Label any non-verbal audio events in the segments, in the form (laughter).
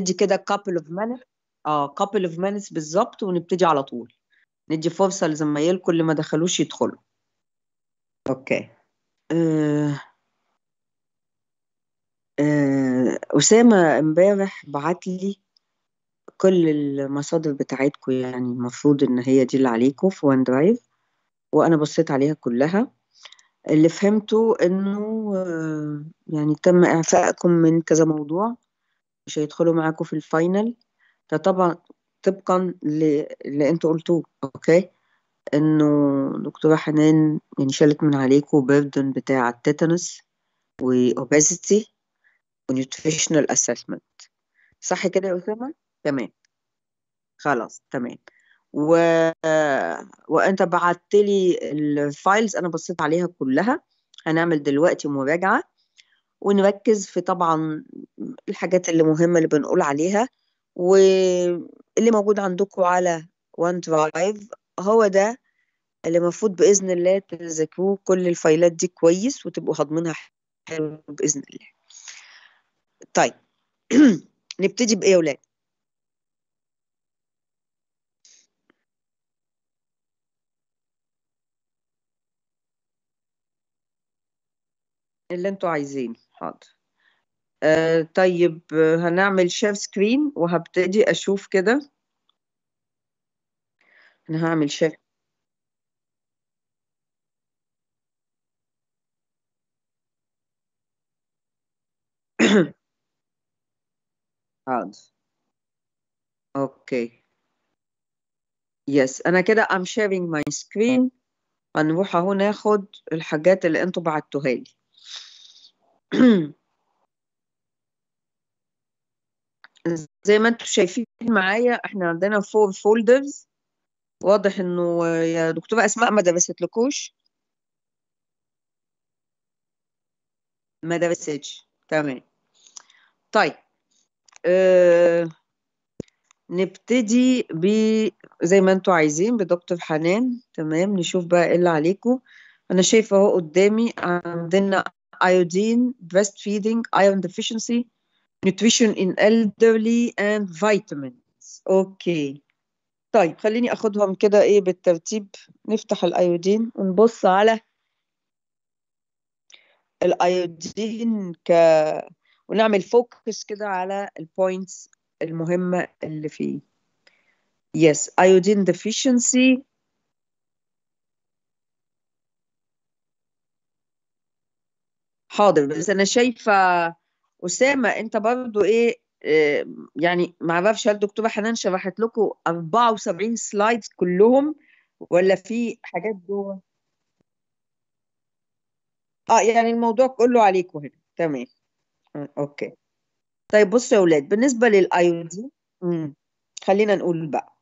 ندي كده couple of minutes اه couple of minutes بالظبط ونبتدي على طول ندي فرصة لزمايلكم اللي ما دخلوش يدخلوا اوكي أه أه أسامة امبارح بعت لي كل المصادر بتاعتكم يعني المفروض ان هي دي اللي عليكم في وان درايف وانا بصيت عليها كلها اللي فهمته انه آه، يعني تم اعفائكم من كذا موضوع مش هيدخلوا معاكم في الفاينل ده طبعا طبقا اللي انتوا قلتوه اوكي انه دكتورة حنان يعني شالت من عليكم بيردن بتاع التيتانوس واوبازيتي ونيوتريشنال اسسمنت صح كده يا اسامه تمام خلاص تمام و... وانت بعت لي الفايلز انا بصيت عليها كلها هنعمل دلوقتي مراجعه ونركز في طبعا الحاجات اللي مهمة اللي بنقول عليها واللي موجود عندكم على وان درايف هو ده اللي المفروض بإذن الله تذاكروه كل الفايلات دي كويس وتبقوا هضمنها حلو بإذن الله طيب (clears throat) نبتدي بإيه يا ولاد اللي انتوا عايزينه حاضر آه طيب آه، هنعمل شير سكرين وهبتدي اشوف كده انا هعمل شير (coughs) حاضر اوكي يس انا كده ام شيرينج ماي سكرين هنروح اهو ناخد الحاجات اللي انتوا بعتوها لي زي ما انتم شايفين معايا احنا عندنا فور فولدرز واضح انه يا دكتوره اسماء ما درستلكوش ما درستش تمام طيب أه نبتدي ب زي ما انتم عايزين بدكتور حنان تمام نشوف بقى ايه اللي عليكم انا شايفه اهو قدامي عندنا iodine, breastfeeding, iron deficiency, nutrition in elderly and vitamins. اوكي. طيب خليني اخدهم كده ايه بالترتيب نفتح الايودين ونبص على الايودين ك ونعمل فوكس كده على البوينتس المهمة اللي فيه. Yes, iodine deficiency حاضر بس انا شايفه اسامه انت برضو ايه آه، يعني ما اعرفش هل دكتوره حنان شرحت لكم 74 سلايد كلهم ولا في حاجات جوه اه يعني الموضوع كله عليكم هنا تمام آه، اوكي طيب بصوا يا اولاد بالنسبه للايودين خلينا نقول بقى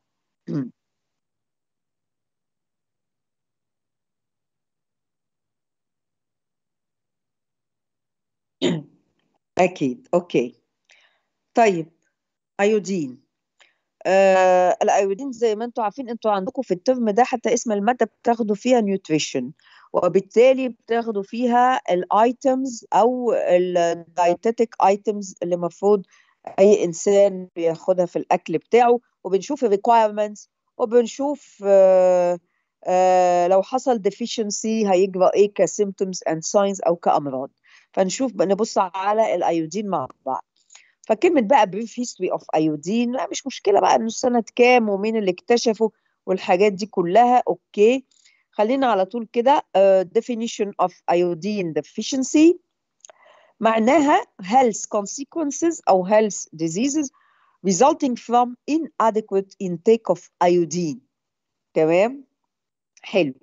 أكيد أوكي طيب أيودين آه الايودين زي ما انتم عارفين انتم عندكم في الترم ده حتى اسم الماده بتاخدوا فيها نيوتريشن وبالتالي بتاخدوا فيها الايتمز او الدايتيتك ايتمز اللي المفروض اي انسان بياخدها في الاكل بتاعه وبنشوف الريكوايرمنتس وبنشوف آه آه لو حصل deficiency هيجرى ايه كسيمتومز اند ساينز او كامراض فنشوف نبص على الايودين مع بعض فكلمة بقى بريف هيستوري اوف ايودين لا مش مشكلة بقى انه سنة كام ومين اللي اكتشفه والحاجات دي كلها اوكي خلينا على طول كده ديفينيشن آه، definition of iodine deficiency معناها health consequences أو health diseases resulting from inadequate intake of iodine تمام حلو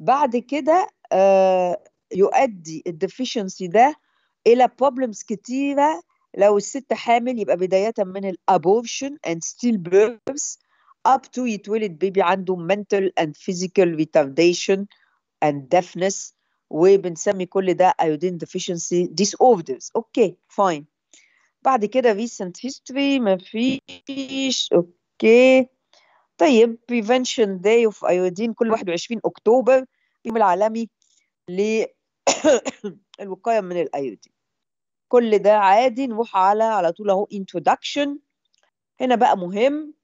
بعد كده uh, يؤدي الديفيشنسي ده الى بروبلمز كتيره لو الست حامل يبقى بدايه من الابورشن اند ستيل بيرث اب تو يتولد بيبي عنده mental and physical retardation and deafness وبنسمي كل ده iodine deficiency disorders اوكي فاين بعد كده recent history مفيش اوكي طيب prevention day of iodine كل 21 اكتوبر اليوم العالمي ل (coughs) الوقايه من الايودين كل ده عادي نروح على على طول اهو introduction هنا بقى مهم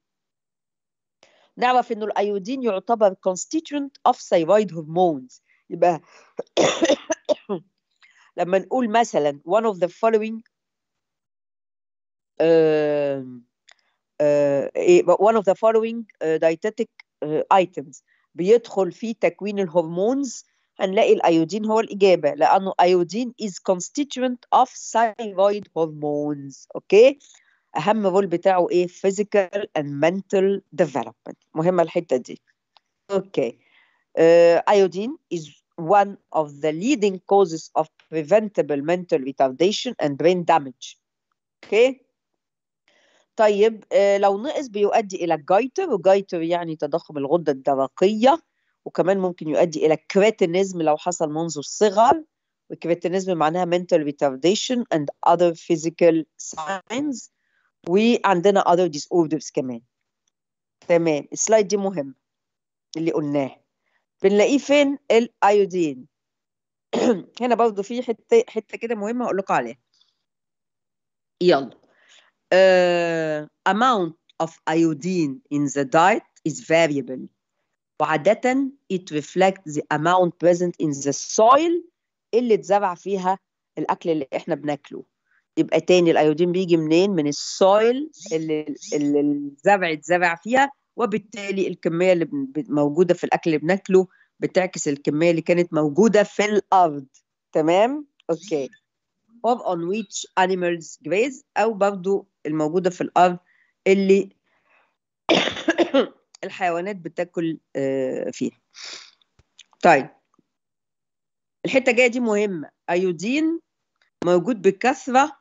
نعرف ان الايودين يعتبر constituent of thyroid hormones يبقى (coughs) لما نقول مثلا one of the following uh, uh, one of the following uh, dietetic uh, items بيدخل في تكوين الهرمونز هنلاقي الايودين هو الاجابه لانه ايودين is constituent of thyroid hormones اوكي اهم رول بتاعه ايه physical and mental development مهمه الحته دي اوكي ايودين uh, is one of the leading causes of preventable mental retardation and brain damage اوكي طيب لو نقص بيؤدي الى الجايتر وجايتر يعني تضخم الغده الدرقيه وكمان ممكن يؤدي إلى كريتينيزم لو حصل منذ الصغر الكريتينيزم معناها mental retardation and other physical signs وعندنا other disorders كمان تمام السلايد دي مهم اللي قلناه بنلاقيه فين الايودين (clears throat) هنا برضه في حته حته كده مهمه هقول لكم عليها يلا uh, amount of iodine in the diet is variable وعادة it reflects the amount present in the soil اللي اتزرع فيها الأكل اللي احنا بناكله يبقى تاني الأيودين بيجي منين؟ من السويل اللي, اللي الزرع اتزرع فيها وبالتالي الكمية اللي موجودة في الأكل اللي بناكله بتعكس الكمية اللي كانت موجودة في الأرض تمام؟ أوكي or on which animals graze أو برضو الموجودة في الأرض اللي الحيوانات بتاكل آه، فيها طيب الحته الجايه دي مهمه ايودين موجود بكثره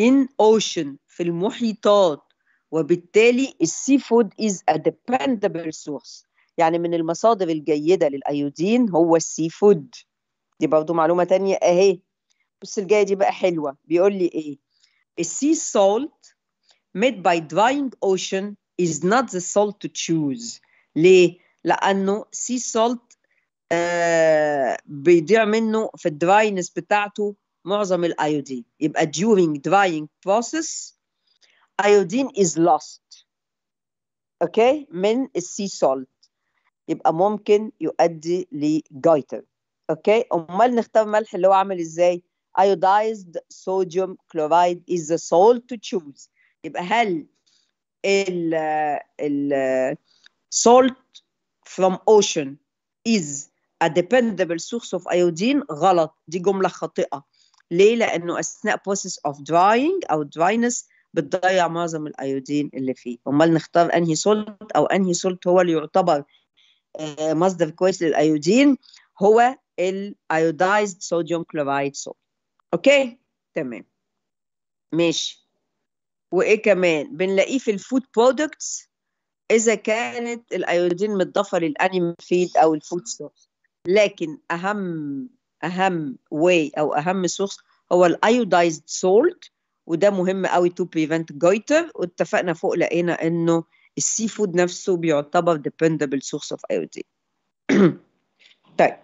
in ocean في المحيطات وبالتالي السي فود از ا dependable source يعني من المصادر الجيده للايودين هو السي فود دي برضو معلومه تانية اهي بص الجايه دي بقى حلوه بيقول لي ايه السي سولت made by drying ocean is not the salt to choose ليه؟ لأنه sea salt آه بيضيع منه في الدراينس بتاعته معظم الايودين يبقى during drying process iodine is lost اوكي okay? من السي salt. يبقى ممكن يؤدي لجايتر اوكي امال نختار ملح اللي هو عامل ازاي iodized sodium chloride is the salt to choose يبقى هل ال salt from ocean is a dependable source of iodine غلط دي جملة خاطئة ليه؟ لأنه أثناء process of drying أو dryness بتضيع معظم الأيودين اللي فيه أمال نختار أنهي salt أو أنهي salt هو اللي يعتبر آه، مصدر كويس للأيودين هو iodized sodium chloride salt اوكي تمام ماشي وايه كمان بنلاقيه في الفود برودكتس اذا كانت الايودين متضافه للانيمال فيد او الفود سورس لكن اهم اهم واي او اهم سورس هو الايودايزد سولت وده مهم قوي تو بريفنت جويتر واتفقنا فوق لقينا انه السي فود نفسه بيعتبر ديبندبل سورس اوف ايودين طيب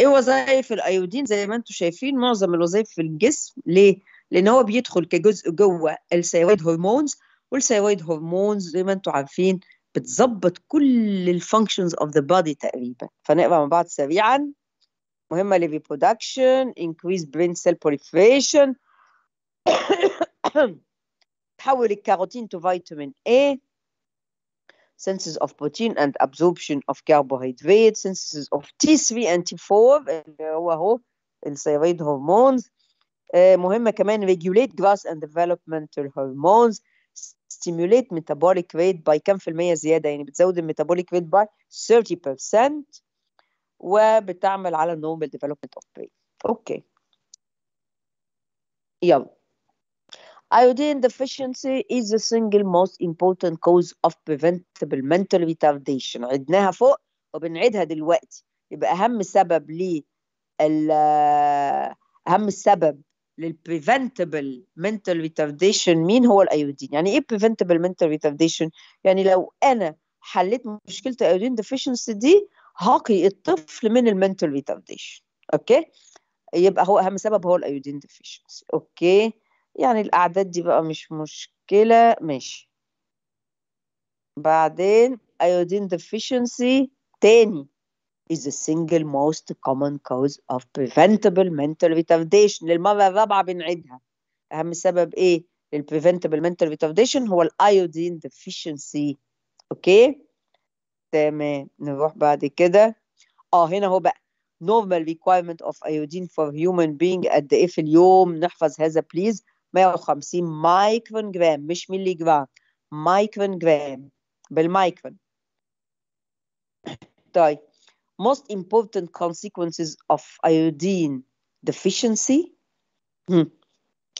ايه وظائف الايودين زي ما انتم شايفين معظم الوظائف في الجسم ليه لان هو بيدخل كجزء جوه السيرويد هرمونز والسيرويد هرمونز زي ما انتم عارفين بتظبط كل الفانكشنز اوف ذا بودي تقريبا فنقرا مع بعض سريعا مهمه للريبرودكشن انكريز برين سيل proliferation (coughs) تحول الكاروتين تو فيتامين A senses of protein and absorption of carbohydrates, senses of T3 and T4 اللي هو اهو الثيرويد هرمونز مهمه كمان regulate growth and developmental hormones stimulate metabolic rate by كم في المية زيادة يعني بتزود الميتابوليك ريت by 30% وبتعمل على normal development of brain اوكي يلا Iodine deficiency is the single most important cause of preventable mental retardation عدناها فوق وبنعيدها دلوقتي يبقى أهم سبب ليه أهم السبب للبريفنتبل منتال ريتارديشن مين هو الايودين يعني ايه بريفنتبل منتال ريتارديشن يعني لو انا حليت مشكله الايودين ديفيشنسي دي هقي الطفل من المنتال ريتارديشن اوكي يبقى هو اهم سبب هو الايودين ديفيشنسي اوكي يعني الاعداد دي بقى مش مشكله ماشي بعدين ايودين ديفيشنسي تاني is the single most common cause of preventable mental retardation للمرة الرابعة بنعيدها أهم سبب إيه لل preventable mental retardation هو الأيودين deficiency أوكي تمام نروح بعد كده اه هنا هو بقى normal requirement of iodine for human being قد ايه في اليوم نحفظ هذا بليز 150 مايكرون جرام مش ميلي جرام مايكرون جرام بالمايكرون طيب most important consequences of iodine deficiency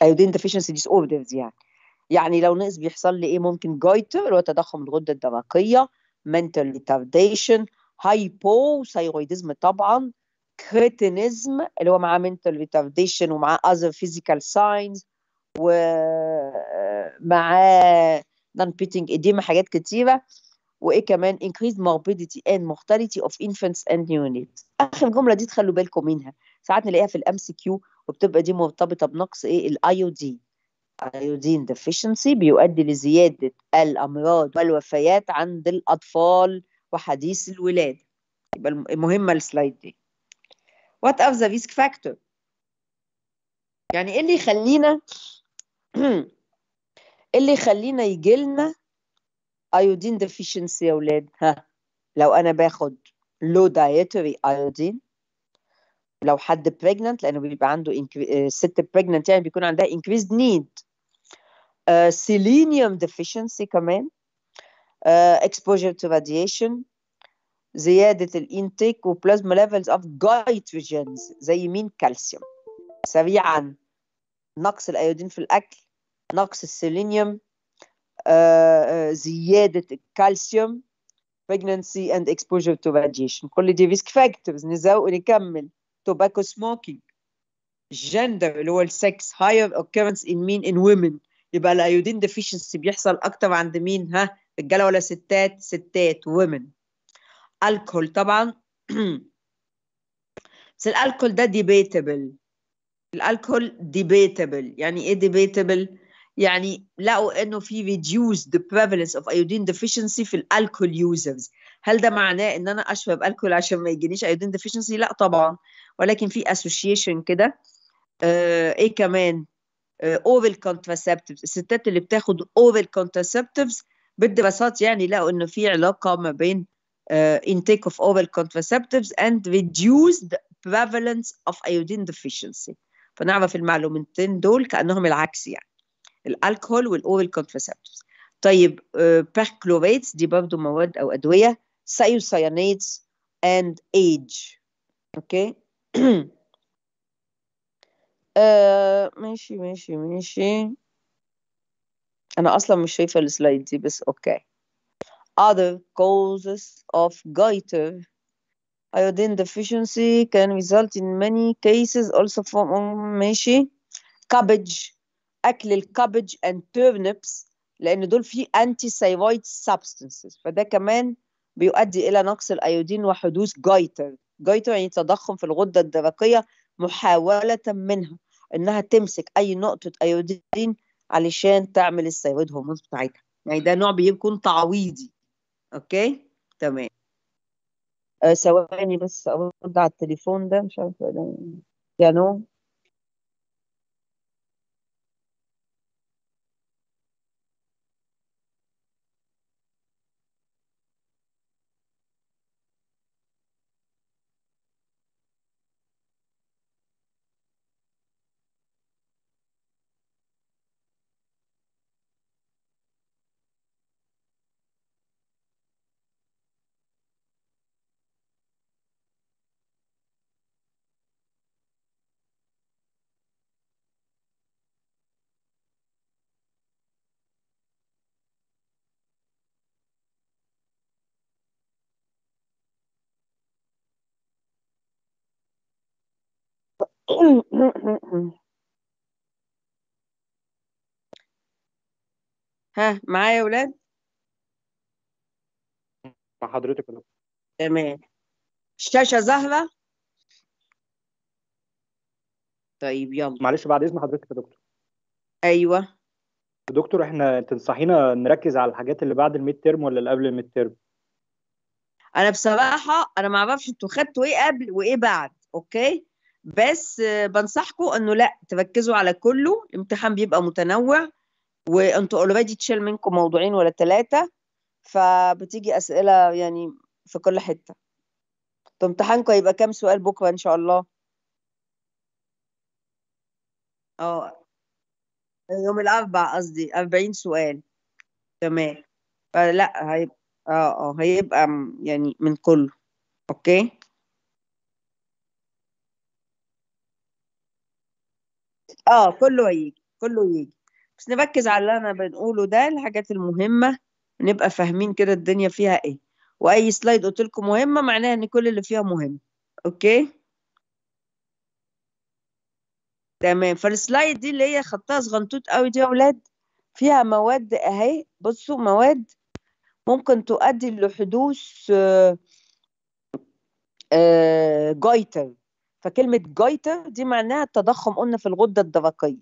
iodine deficiency disorders يعني يعني لو نقص بيحصل لي ايه ممكن جويتر اللي هو تضخم الغده الدرقيه mental retardation hypothyroidism طبعا creatinism اللي هو معاه mental retardation ومعاه other physical signs ومعاه non pitting edema حاجات كتيره وايه كمان increase morbidity and mortality of infants and neonates اخر جمله دي تخلوا بالكم منها ساعات نلاقيها في الام سي كيو وبتبقى دي مرتبطه بنقص ايه الايودين ايودين ديفيشنسي بيؤدي لزياده الامراض والوفيات عند الاطفال وحديث الولاده يبقى المهمه السلايد دي وات اوف ذا ريسك فاكتور يعني ايه اللي يخلينا (clears throat) ايه اللي يخلينا يجي لنا ايودين ديفيشنسي يا اولاد ها لو انا باخد لو دايتري ايودين لو حد بريجننت لانه بيبقى عنده انكري... آه، ست بريجننت يعني بيكون عندها انكريز نيد سيلينيوم ديفيشنسي كمان اكسبوجر تو راديشن زياده الانتيك وبلازما ليفلز اوف جايتروجينز زي مين كالسيوم سريعا نقص الايودين في الاكل نقص السيلينيوم آه، آه، زياده الكالسيوم pregnancy and exposure to radiation كل دي ريسك فاكتورز نزوق ونكمل توباكو سموكينج gender اللي هو السكس higher occurrence in men and women يبقى الايودين deficiency بيحصل اكتر عند مين ها رجاله ولا ستات ستات women الكحول طبعا (clears throat) بس الالكحول ده debatable الالكحول debatable يعني ايه debatable يعني لقوا انه في reduce the prevalence of iodine deficiency في الالكول يوزرز هل ده معناه ان انا اشرب الكول عشان ما يجينيش ايودين ديفيشنسي لا طبعا ولكن في اسوشيشن كده آه، ايه كمان اوفل آه، كونتراسبتيفز الستات اللي بتاخد اوفل كونتراسبتيفز بالدراسات يعني لقوا انه في علاقه ما بين آه، intake of oral contraceptives and reduced prevalence of iodine deficiency فنعرف المعلومتين دول كانهم العكس يعني الالكهول والاورال كونتراسبتيفز طيب بيركلوريتس آه، دي برضو مواد او ادويه سايوسايانيتس اند ايج اوكي (clears throat) آه، ماشي ماشي ماشي انا اصلا مش شايفه السلايد دي بس اوكي other causes of goiter iodine deficiency can result in many cases also from ماشي cabbage اكل الكابج اند تيرنبس لان دول فيه انتي سايرويد سبستنسز فده كمان بيؤدي الى نقص الايودين وحدوث جايتر جايتر يعني تضخم في الغده الدرقيه محاوله منها انها تمسك اي نقطه ايودين علشان تعمل السيرويد هرمون بتاعتها يعني ده نوع بيكون تعويضي اوكي تمام آه، ثواني بس ارد على التليفون ده مش عارفه يا كانو (clears throat) ها معايا يا ولاد مع حضرتك يا دكتور. تمام الشاشة ظاهرة طيب يلا معلش بعد اذن حضرتك يا دكتور ايوه يا دكتور احنا تنصحينا نركز على الحاجات اللي بعد الميد تيرم ولا اللي قبل الميد تيرم انا بصراحة انا ما اعرفش انتوا خدتوا ايه قبل وايه بعد اوكي بس بنصحكم انه لا تركزوا على كله الامتحان بيبقى متنوع وانتوا اوريدي تشيل منكم موضوعين ولا ثلاثه فبتيجي اسئله يعني في كل حته امتحانكم هيبقى كام سؤال بكره ان شاء الله اه يوم الاربع قصدي 40 سؤال تمام فلا هيبقى اه اه هيبقى يعني من كله اوكي اه كله هيجي كله هيجي بس نركز على اللي انا بنقوله ده الحاجات المهمه نبقى فاهمين كده الدنيا فيها ايه واي سلايد قلت لكم مهمه معناها ان كل اللي فيها مهم اوكي تمام فالسلايد دي اللي هي خطها صغنطوط قوي دي يا اولاد فيها مواد اهي بصوا مواد ممكن تؤدي لحدوث آه، آه، جايتر فكلمة جايتر دي معناها التضخم قلنا في الغدة الدرقية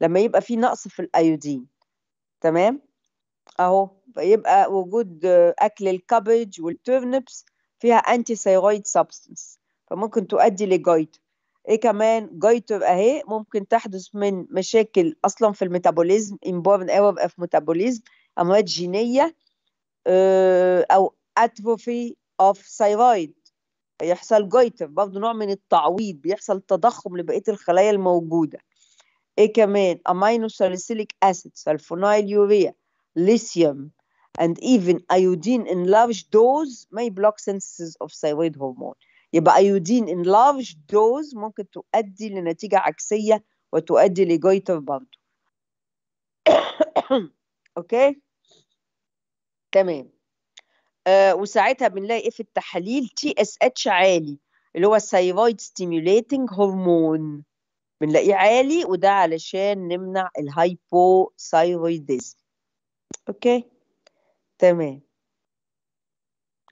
لما يبقى في نقص في الأيودين تمام أهو يبقى وجود أكل الكابج والتورنبس فيها أنتي سيرويد سبستنس فممكن تؤدي لجايتر ايه كمان جايتر اهي ممكن تحدث من مشاكل اصلا في الميتابوليزم امبورن ايرور في ميتابوليزم امراض جينيه آه، او اتروفي اوف سيرويد يحصل جويتر برضه نوع من التعويض بيحصل تضخم لبقيه الخلايا الموجوده ايه كمان امينو ساليسيليك اسيد سلفونايل يوريا ليثيوم and even iodine in large dose may block synthesis of thyroid hormone يبقى iodine in large dose ممكن تؤدي لنتيجة عكسية وتؤدي لجويتر برضه اوكي (coughs) تمام آه، وساعتها بنلاقي في التحاليل تي اس اتش عالي اللي هو الثايرويد ستيميوليتنج هرمون بنلاقيه عالي وده علشان نمنع الهايبوثايرويديزم اوكي تمام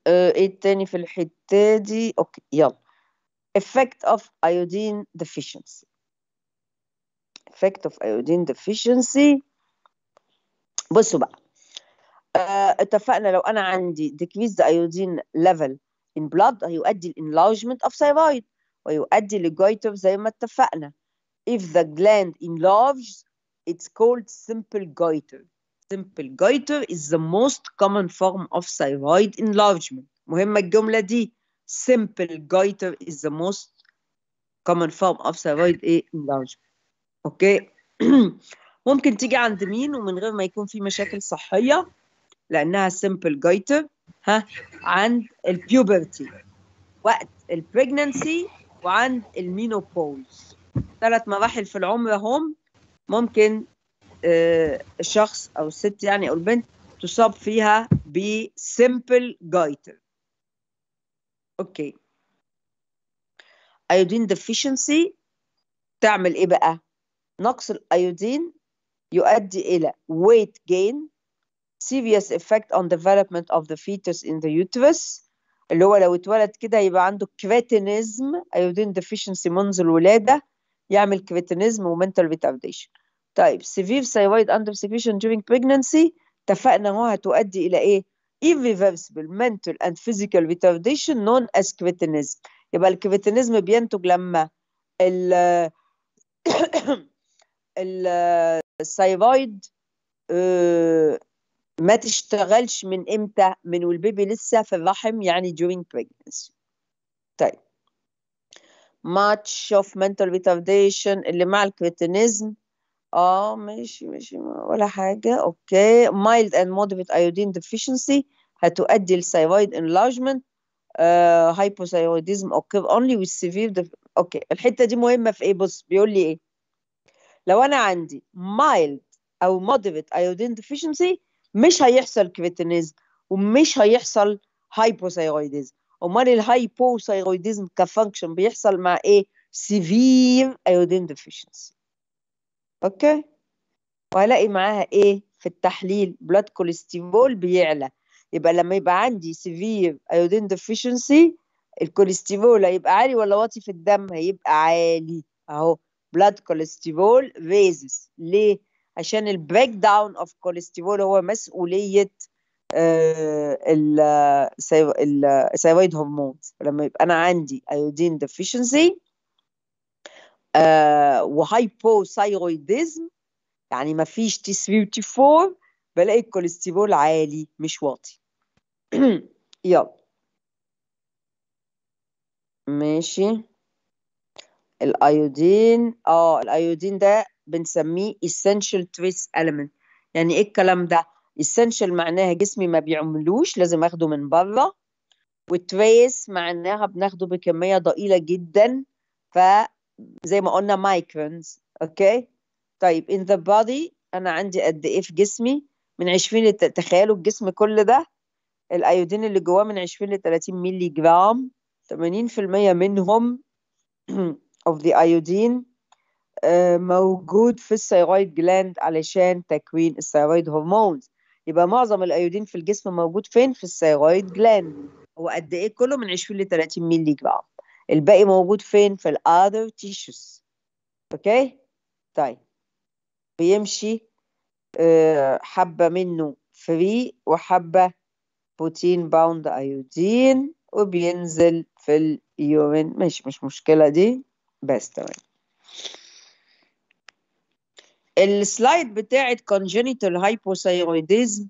آه، ايه التاني في الحته دي اوكي يلا effect of iodine deficiency effect of iodine deficiency بصوا بقى اتفقنا لو انا عندي decrease the iodine level in blood هيؤدي enlargement of thyroid ويؤدي لجويتر زي ما اتفقنا if the gland enlarges it's called simple goiter simple goiter is the most common form of thyroid enlargement مهمة الجملة دي simple goiter is the most common form of thyroid enlargement اوكي ممكن تيجي عند مين ومن غير ما يكون في مشاكل صحية لانها سمبل جايتر ها عند البيوبرتي وقت البريجننسي وعند المينوبوز ثلاث مراحل في العمر هم ممكن الشخص آه، او الست يعني او البنت تصاب فيها بسمبل جايتر اوكي ايودين ديفيشنسي تعمل ايه بقى نقص الايودين يؤدي الى ويت جين serious effect on development of the fetus in the uterus اللي هو لو اتولد كده يبقى عنده كريتينيزم ايودين ديفيشنسي منذ الولاده يعمل كريتينيزم ومنتال ريتارديشن طيب severe thyroid سيكريشن during pregnancy اتفقنا هو هتؤدي الى ايه irreversible mental and physical retardation known as كريتينيزم يبقى الكريتينيزم بينتج لما ال (coughs) ال الثايرويد آه، ما تشتغلش من امتى من والبيبي لسه في الرحم يعني during pregnancy طيب much of mental retardation اللي مع الكريتينيزم اه ماشي ماشي ولا حاجة اوكي mild and moderate iodine deficiency هتؤدي لثيرويد enlargement hypothyroidism occur only with severe اوكي الحتة دي مهمة في ايه بص بيقول لي ايه لو انا عندي mild او moderate iodine deficiency مش هيحصل كريتينيزم ومش هيحصل هايبوثايرويديزم امال الهايبوثايرويديزم كفانكشن بيحصل مع ايه سيفير ايودين ديفيشنسي اوكي وهلاقي معاها ايه في التحليل بلاد كوليسترول بيعلى يبقى لما يبقى عندي سيفير ايودين ديفيشنسي الكوليسترول هيبقى عالي ولا واطي في الدم هيبقى عالي اهو بلاد كوليسترول ريزس ليه عشان البريك داون اوف كوليسترول هو مسؤوليه آه، الثيرويد هرمون لما يبقى انا عندي ايودين ديفيشنسي وهايبوثايرويدزم يعني ما فيش تي 3 وتي 4 بلاقي الكوليسترول عالي مش واطي (clears throat) يلا ماشي الايودين اه الايودين ده بنسميه essential trace element يعني ايه الكلام ده essential معناها جسمي ما بيعملوش لازم اخده من بره والتريس معناها بناخده بكميه ضئيله جدا فزي ما قلنا مايكرونز اوكي طيب in the body انا عندي قد ايه في جسمي من 20 تخيلوا الجسم كل ده الايودين اللي جواه من 20 ل 30 مللي جرام 80% منهم (clears throat) of the iodine آه، موجود في الثيرويد جلاند علشان تكوين الثيرويد هرمونز يبقى معظم الايودين في الجسم موجود فين في الثيرويد جلاند هو قد ايه كله من 20 ل 30 مللي جرام الباقي موجود فين في الاذر تيشوز اوكي طيب بيمشي آه، حبه منه فري وحبه بروتين باوند ايودين وبينزل في اليورين ماشي مش مشكله دي بس تمام السلايد بتاعت congenital hypothyroidism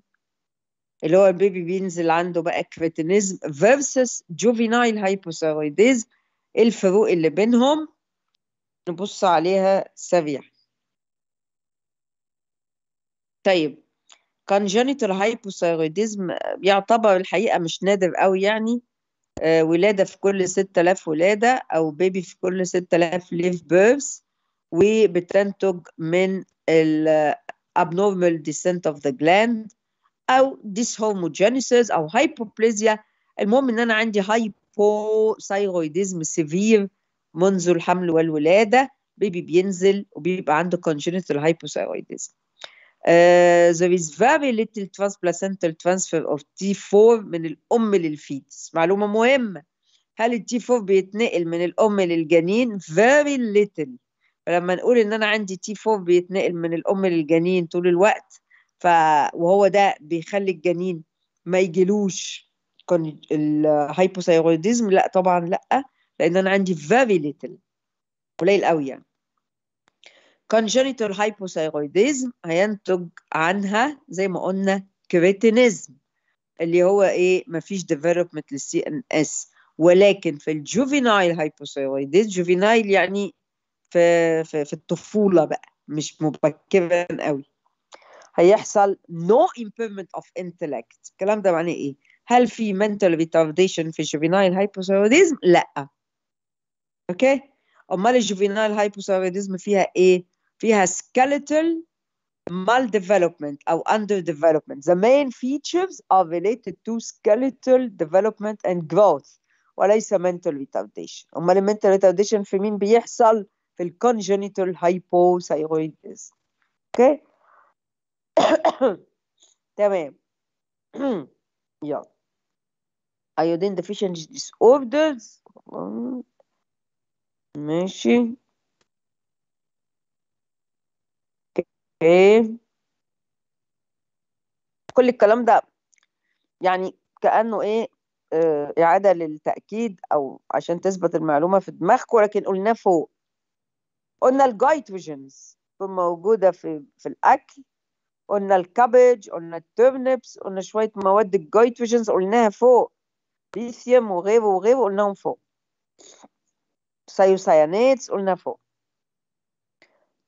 اللي هو البيبي بينزل عنده بقى كريتينيزم versus juvenile hypothyroidism الفروق اللي بينهم نبص عليها سريع طيب congenital hypothyroidism يعتبر الحقيقة مش نادر قوي يعني آه، ولادة في كل 6000 ولادة أو بيبي في كل 6000 ليف بيرث وبتنتج من الابنورمال descent اوف ذا جلاند او ديس هوموجينيسيس او هايبوبليزيا المهم ان انا عندي hypothyroidism severe منذ الحمل والولاده بيبي بينزل وبيبقى عنده congenital hypothyroidism. Uh, there is very little transplacental transfer of T4 من الأم للفيتس. معلومة مهمة. هل t 4 بيتنقل من الأم للجنين؟ very little. فلما نقول ان انا عندي تي 4 بيتنقل من الام للجنين طول الوقت ف وهو ده بيخلي الجنين ما يجيلوش الهايبوثايرويديزم لا طبعا لا لان انا عندي فيري ليتل قليل قوي يعني congenital hypothyroidism هينتج عنها زي ما قلنا كريتينيزم اللي هو ايه مفيش ديفلوبمنت للسي ان اس ولكن في الجوفينايل هايبوثايرويديز جوفينايل يعني في في, في الطفوله بقى مش مبكرا قوي هيحصل no impairment of intellect الكلام ده معناه ايه هل في mental retardation في juvenile hypothyroidism لا اوكي امال الجوفينال hypothyroidism فيها ايه فيها skeletal mal development او under development the main features are related to skeletal development and growth وليس mental retardation امال mental retardation في مين بيحصل في congenital hypothyroidism اوكي تمام يلا iodine deficiency disorders ماشي اوكي كل الكلام ده يعني كأنه ايه آه، اعادة للتأكيد او عشان تثبت المعلومة في دماغكم ولكن قلناه فوق قلنا الجايتوجنز تكون موجودة في في الأكل قلنا الكابج قلنا التيرنبس قلنا شوية مواد الجايتوجنز قلناها فوق ليثيوم وغيره وغيره قلناهم فوق سيوسيانات قلنا فوق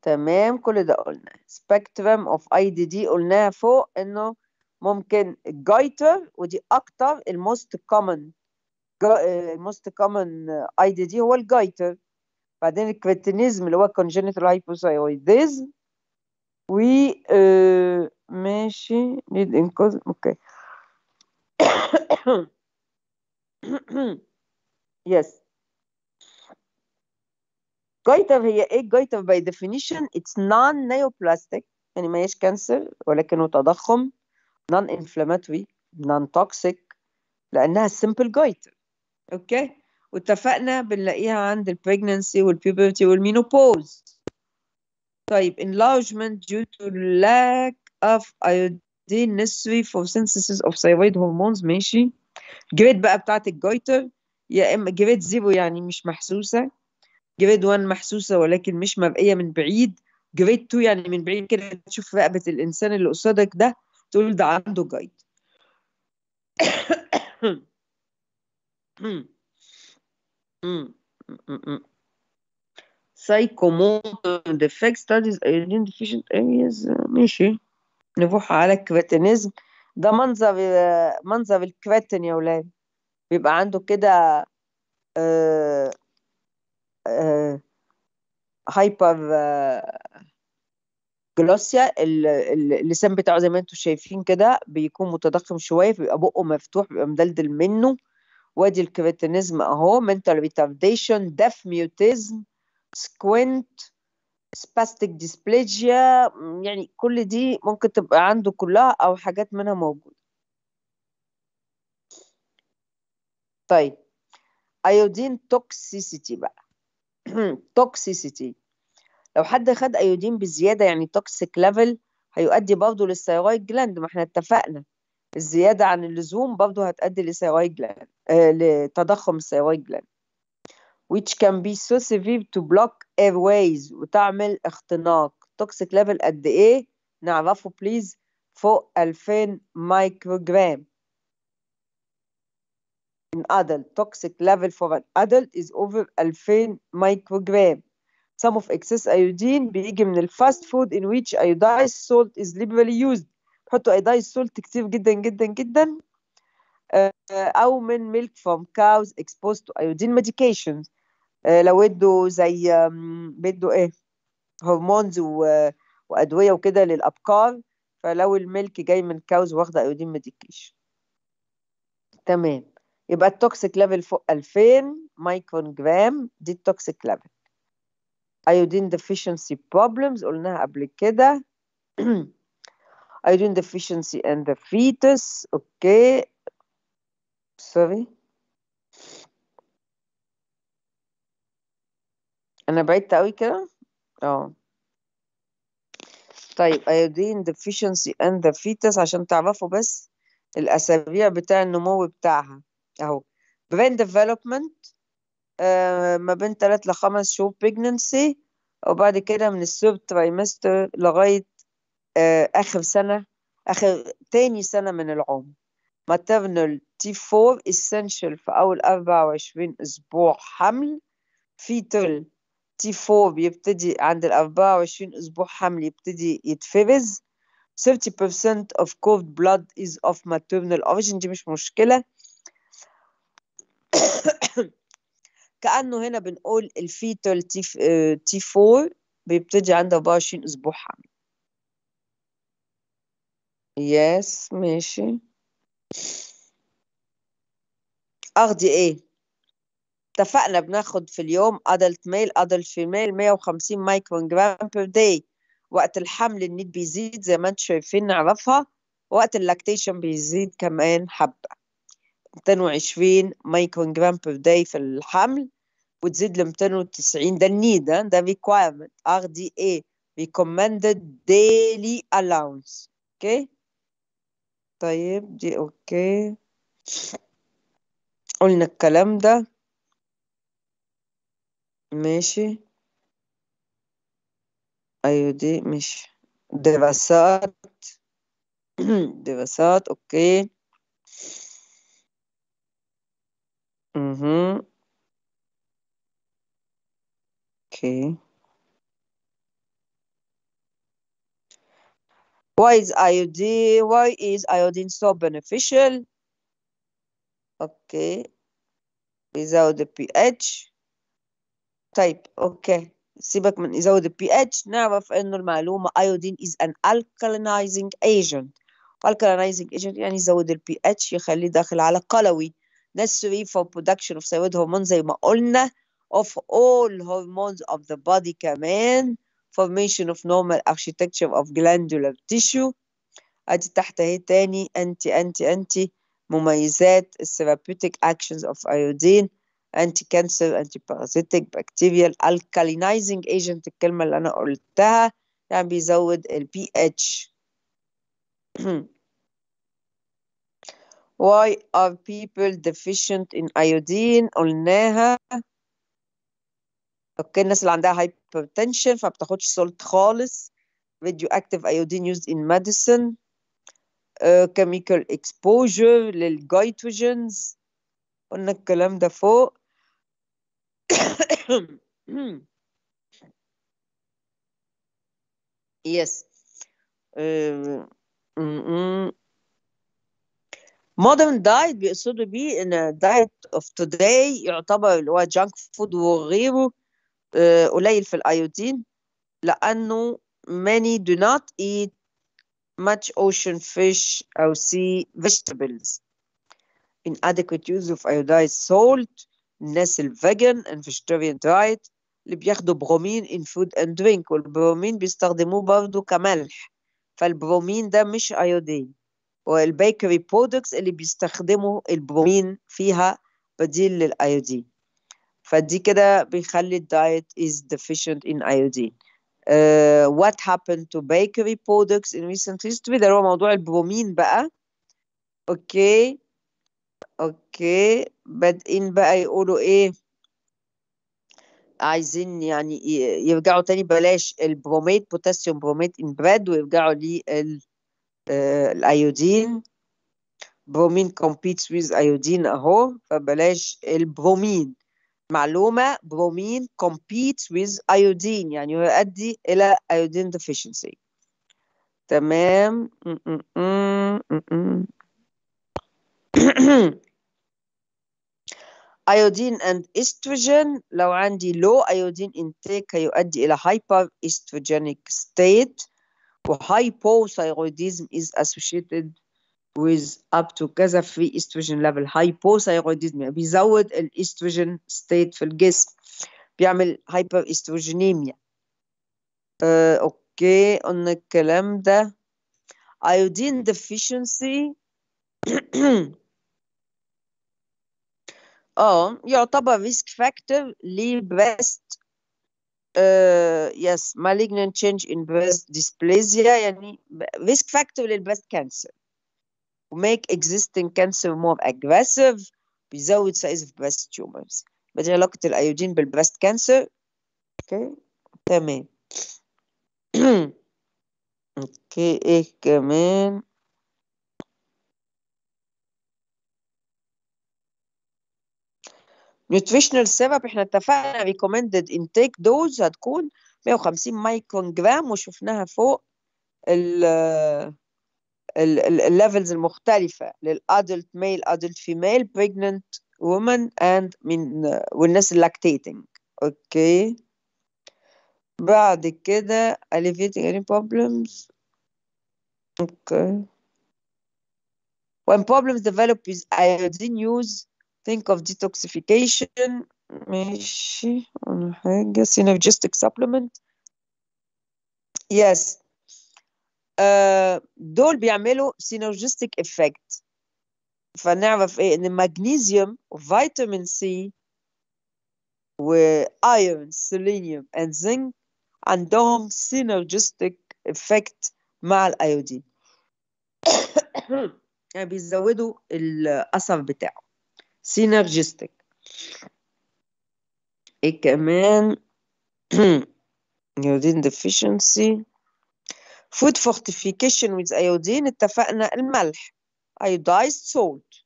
تمام كل ده قلنا سبيكترم اوف اي دي دي قلناها فوق انه ممكن الجايتر ودي اكتر الموست كومن الموست كومن اي دي دي هو الجايتر بعدين الكريتينيزم اللي هو congenital hypothyroidism و آه ماشي نيد انكوز اوكي يس جايتر هي ايه جايتر باي ديفينيشن اتس نون نيوبلاستيك يعني ما هيش كانسر ولكنه تضخم نون انفلاماتوري نون توكسيك لانها سمبل جايتر اوكي واتفقنا بنلاقيها عند البريجننسي puberty والمينوبوز طيب enlargement due to lack of iodine necessary for synthesis of thyroid hormones ماشي جريد بقى بتاعت الجويتر يا اما جريد زيرو يعني مش محسوسه جريد 1 محسوسه ولكن مش مرئيه من بعيد جريد 2 يعني من بعيد كده تشوف رقبه الانسان اللي قصادك ده تقول ده عنده جايد (coughs) (coughs) (coughs) Mm, mm, mm, Psychomotor defect studies deficient areas uh, ماشي نروح على الكريتينيزم ده منظر آه، منظر الكريتين يا ولاد بيبقى عنده كده آه آه هايبر آه جلوسيا اللسان بتاعه زي ما انتم شايفين كده بيكون متضخم شويه بيبقى بقه مفتوح بيبقى مدلدل منه وادي الكريتينيزم اهو منتال ريتارديشن داف ميوتيزم سكوينت سباستيك ديسبليجيا يعني كل دي ممكن تبقى عنده كلها او حاجات منها موجوده طيب ايودين توكسيسيتي بقى توكسيسيتي (clears throat) لو حد خد ايودين بزياده يعني توكسيك ليفل هيؤدي برضه للثيرويد جلاند ما احنا اتفقنا الزيادة عن اللزوم برضه هتؤدي لثيرويد جلاند لتضخم الثيرويد جلاند which can be so severe to block airways وتعمل اختناق توكسيك ليفل قد ايه نعرفه بليز فوق 2000 مايكروجرام in adult toxic level for an adult is over 2000 microgram some of excess iodine بيجي من الفاست فود in which iodized salt is liberally used تحطوا ايداي سولت كتير جدا جدا جدا آه، او من ميلك فروم كاوز اكسبوز تو ايودين ميديكيشن لو ادوا زي بدوا ايه هرمونز آه، وادويه وكده للابقار فلو الملك جاي من كاوز واخده ايودين ميديكيشن تمام يبقى التوكسيك ليفل فوق 2000 مايكرون جرام دي التوكسيك ليفل ايودين ديفيشنسي بروبلمز قلناها قبل كده (clears throat) iron deficiency in the fetus okay sorry انا بعدت قوي كده اه طيب ايودين deficiency and the fetus عشان تعرفوا بس الاسابيع بتاع النمو بتاعها اهو brain development آه ما بين 3 ل 5 شهور pregnancy وبعد كده من الثيرد ترايمستر لغايه آه، اخر سنه اخر تاني سنه من العمر maternal T4 essential في اول 24 اسبوع حمل fetal T4 بيبتدي عند ال 24 اسبوع حمل يبتدي يتفرز 30% of cold blood is of maternal origin دي مش مشكله (coughs) كأنه هنا بنقول الفيتال تي 4 بيبتدي عند 24 أسبوع حمل يس ماشي اخدي ايه اتفقنا بناخد في اليوم adult male adult female 150 مايكرون جرام بير داي وقت الحمل النيد بيزيد زي ما انتم شايفين نعرفها وقت اللاكتيشن بيزيد كمان حبة 220 مايكرون جرام بير داي في الحمل وتزيد ل 290 ده النيد ده ريكوايرمنت ار دي اي ريكومندد ديلي الاونس اوكي طيب دي اوكي قلنا الكلام ده ماشي ايوه دي مش دراسات دراسات اوكي اها اوكي Why is iodine? Why is iodine so beneficial? Okay. يزود البي اتش طيب اوكي سيبك من يزود البي اتش نعرف انه المعلومه ايودين is an alkalinizing agent alkalinizing agent يعني يزود البي اتش يخليه داخل على قلوي necessary for production of thyroid hormones. زي ما قلنا of all hormones of the body كمان formation of normal architecture of glandular tissue ادي تحت اهي تاني انتي انتي انتي مميزات therapeutic actions of iodine anti cancer anti parasitic bacterial alkalinizing agent الكلمة اللي انا قلتها يعني بيزود ال pH (clears throat) Why are people deficient in iodine؟ قلناها اوكي الناس اللي عندها هايبرتنشن فبتاخدش سولت خالص راديو اكتف ايودين يوز ان ميديسن كيميكال اكسبوجر للجايتوجنز قلنا الكلام ده فوق يس مودرن دايت بيقصدوا بيه ان الدايت اوف توداي يعتبر اللي هو جانك فود وغيره آه، قليل في الايودين لانه many do not eat much ocean fish or sea vegetables inadequate use of iodized salt الناس الفيجن and vegetarian diet اللي بياخدوا برومين in food and drink والبرومين بيستخدموه برضه كملح فالبرومين ده مش ايودين والبيكري برودكتس اللي بيستخدموا البرومين فيها بديل للايودين فدي كده بيخلي الدايت is deficient in iodine uh, what happened to bakery products in recent history ده هو موضوع البرومين بقى اوكي اوكي بادئين بقى يقولوا ايه عايزين يعني يرجعوا تاني بلاش البروميت بوتاسيوم بروميت ان بريد ويرجعوا للايودين برومين كومبيتس ويز ايودين اهو فبلاش البرومين معلومة برومين competes with iodine يعني يؤدي إلى iodine deficiency تمام iodine and estrogen لو عندي low iodine intake هيؤدي إلى hyperestrogenic state و hypothyroidism is associated with up to Gaza-free estrogen level, hypothyroidism, without an estrogen state for guess, بيعمل hyperestrogenemia. Uh, okay, on the كلام ده, iodine deficiency, (clears throat) oh, يعتبر risk factor, leave uh, yes, malignant change in breast dysplasia, يعني risk factor للbreast cancer. وميك existing cancer more aggressive بيزود size of breast tumors بدي علاقة الأيودين بالبريست كانسر اوكي تمام اوكي (clears throat) ايه كمان نيوتريشنال ثيرابي احنا اتفقنا ريكومندد انتيك دوز هتكون 150 مايكرون جرام وشفناها فوق ال الليفلز المختلفة للادلت ميل ادلت فيميل pregnant وومن and من والناس اللاكتيتنج اوكي بعد كده alleviating any problems okay when problems develop with iodine use think of detoxification ماشي حاجة synergistic supplement yes دول بيعملوا سينرجستيك افكت فنعرف ايه ان المغنيسيوم وفيتامين سي وايرون سيلينيوم اند زنك عندهم سينرجستيك افكت مع الايودين (coughs) يعني بيزودوا الاثر بتاعه سينرجستيك ايه كمان يودين (coughs) ديفيشنسي Food fortification with iodine اتفقنا الملح iodized salt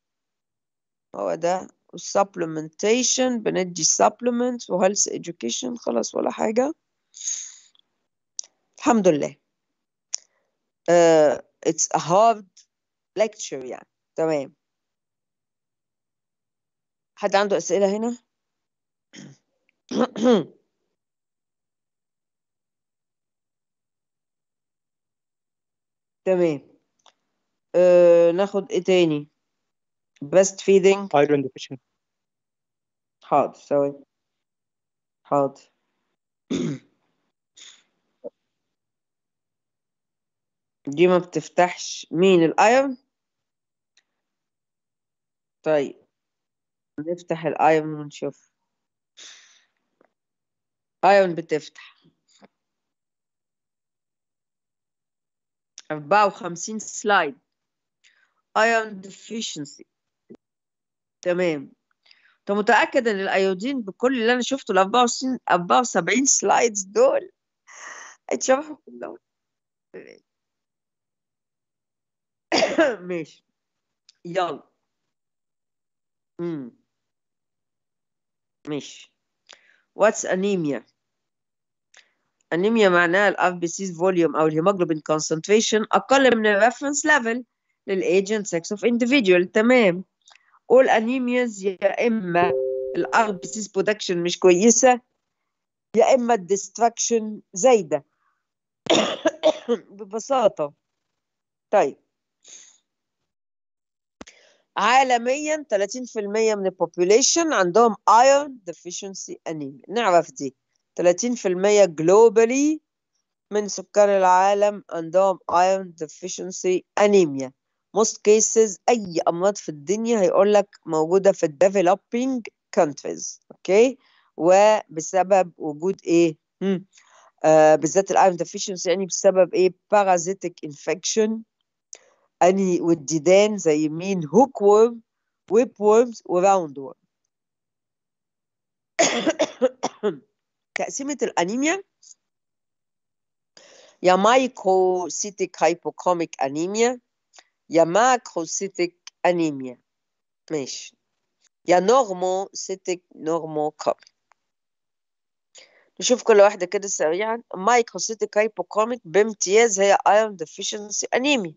هو ده supplementation بندي supplements health education خلاص ولا حاجة الحمد لله uh, it's a hard lecture يعني تمام حد عنده أسئلة هنا؟ تمام أه ناخد ايه تاني best feeding iron deficient حاضر سوي حاضر دي ما بتفتحش مين الايرون طيب نفتح الايرون ونشوف ايرون بتفتح 54 سلايد ايون ديفيشنسي تمام انت متاكد ان الايودين بكل اللي انا شفته ال 64 74 سلايدز دول اتشرحوا كلهم (coughs) ماشي يلا امم ماشي واتس انيميا انيميا معناها الاف بي سيز فوليوم او الهيموجلوبين كونسنتريشن اقل من الريفرنس ليفل للايجنت سكس اوف individual تمام all anemias يا اما الـ بي سيز برودكشن مش كويسه يا اما الدستراكشن زايده (coughs) ببساطه طيب عالميا 30% من البوبوليشن عندهم ايرون ديفيشنسي انيميا نعرف دي 30% globally من سكان العالم عندهم iron deficiency anemia most cases أي أمراض في الدنيا هيقول لك موجودة في developing countries أوكي okay? وبسبب وجود إيه مم. آه بالذات الايرون deficiency يعني بسبب ايه parasitic انفكشن اني والديدان زي مين هوك وورم ويب وورمز وراوند وورم تقسيمة الأنيميا يا مايكروسيتيك هايبوكوميك أنيميا يا ماكروسيتيك أنيميا ماشي يا نورمو نورموسيتيك نورموكروميك نشوف كل واحدة كده سريعا مايكروسيتيك هايبوكوميك بامتياز هي ايرون ديفيشنسي انيميا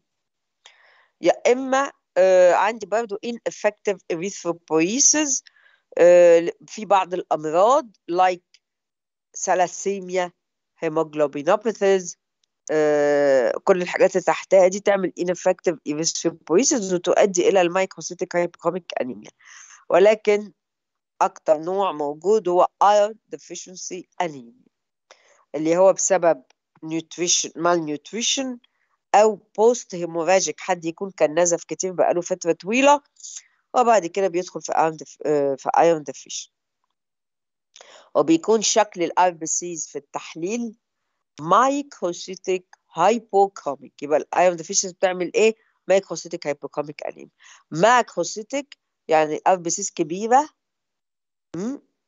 يا اما آه عندي برضو ان افكتيف اريثروبويسز في بعض الامراض لايك ثلاسيميا هيموجلوبينوبيثيز آه، كل الحاجات اللي تحتها دي تعمل ineffective erythropoiesis وتؤدي إلى المايكروسيتيك هايبوكوميك أنيميا ولكن أكتر نوع موجود هو iron deficiency anemia اللي هو بسبب nutrition malnutrition أو post hemorrhagic حد يكون كان نزف كتير بقاله فترة طويلة وبعد كده بيدخل في iron آه، في iron deficiency وبيكون شكل الاي RBCs في التحليل مايكروسيتيك هايبوكوميك يبقى الايون ديفيشنس بتعمل ايه مايكروسيتيك هايبوكوميك انيم ماكروسيتيك يعني الاف بي كبيره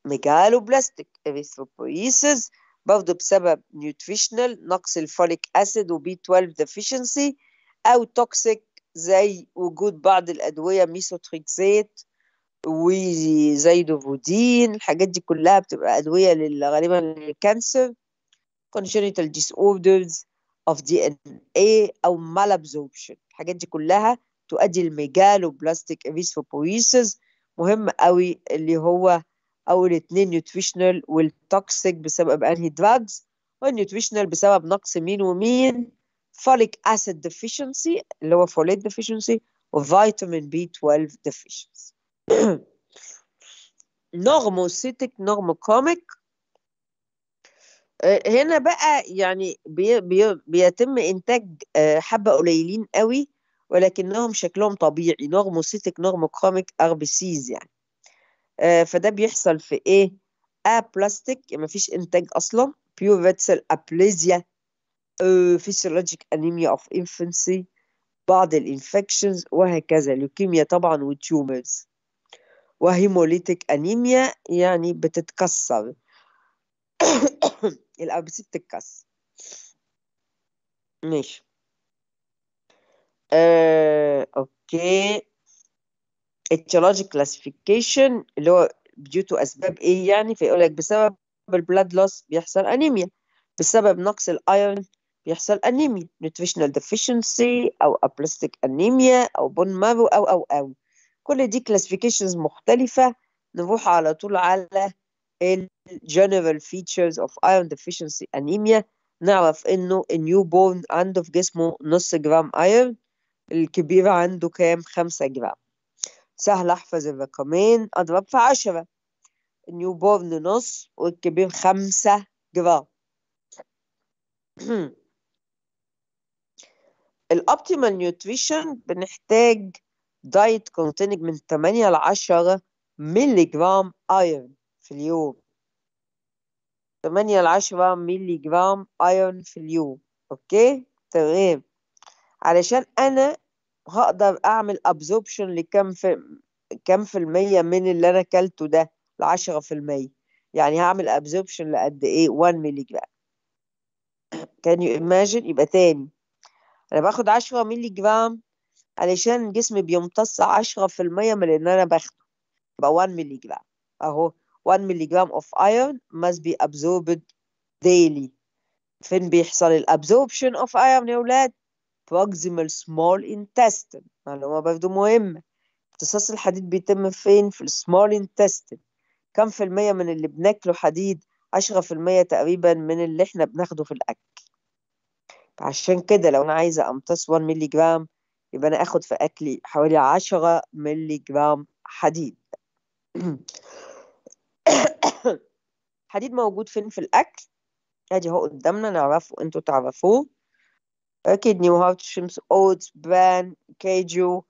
ميجالوبلاستيك اريثروبويسز برضه بسبب نيوتريشنال نقص الفوليك اسيد وبي 12 ديفيشنسي او توكسيك زي وجود بعض الادويه ميثوتريكزيت وزيدوفودين الحاجات دي كلها بتبقى أدوية غالبا للكانسر congenital disorders of DNA أو malabsorption الحاجات دي كلها تؤدي للميجالوبلاستيك إريثروبويسز مهم قوي اللي هو أول اتنين نيوتريشنال والتوكسيك بسبب أنهي دراجز والنيوتريشنال بسبب نقص مين ومين فوليك أسيد deficiency اللي هو فوليت deficiency وفيتامين بي 12 deficiency (coughs) نورموسيتك نورمو كوميك آه، هنا بقى يعني بي بي بيتم انتاج آه، حبه قليلين قوي ولكنهم شكلهم طبيعي نورموسيتك نورمو كوميك ار بي سيز يعني آه، فده بيحصل في ايه ابلاستيك مفيش انتاج اصلا بيو فيتسل ابليزيا فيسيولوجيك انيميا اوف انفنسي بعض الانفكشنز وهكذا لوكيميا طبعا وتيومرز وهيموليتيك أنيميا يعني بتتكسر (coughs) الابس بتتكسر ماشي آه، اوكي etiologic classification اللي هو due to أسباب إيه يعني فيقول لك بسبب البلاد لوس بيحصل أنيميا بسبب نقص الأيرون بيحصل أنيميا nutritional deficiency أو aplastic أنيميا أو bone marrow أو أو أو كل دي كلاسيفيكيشنز مختلفة نروح على طول على ال general features of iron deficiency anemia نعرف انه النيو بورن عنده في جسمه نص جرام ايرون الكبير عنده كام خمسة جرام سهل احفظ الرقمين اضرب في عشرة النيو بورن نص والكبير خمسة جرام الاوبتيمال (clears throat) نيوتريشن بنحتاج دايت كونتينج من 8 ل 10 ميلي جرام ايرون في اليوم 8 ل 10 ميلي جرام ايرون في اليوم اوكي تمام علشان انا هقدر اعمل ابزوربشن لكم في كم في المية من اللي انا كلته ده لعشرة في المية يعني هعمل ابزوربشن لقد ايه 1 ميلي جرام كان يو imagine يبقى تاني انا باخد 10 ميلي جرام علشان جسمي بيمتص 10% من اللي أنا باخده يبقى 1 ملي جرام أهو 1 ملي جرام of iron must be absorbed daily فين بيحصل الابزوربشن اوف ايرون يا ولاد proximal small intestine معلومة برضه مهمة امتصاص الحديد بيتم فين في السمول intestine كم في المية من اللي بناكله حديد عشرة في المية تقريبا من اللي احنا بناخده في الأكل عشان كده لو أنا عايزة أمتص 1 مللي جرام يبقى أنا آخد في أكلي حوالي عشرة ملي جرام حديد (coughs) حديد موجود فين في الأكل ادي اهو قدامنا نعرفه انتوا تعرفوه اكيد نيو هارت شيمس اوتس بران كيجو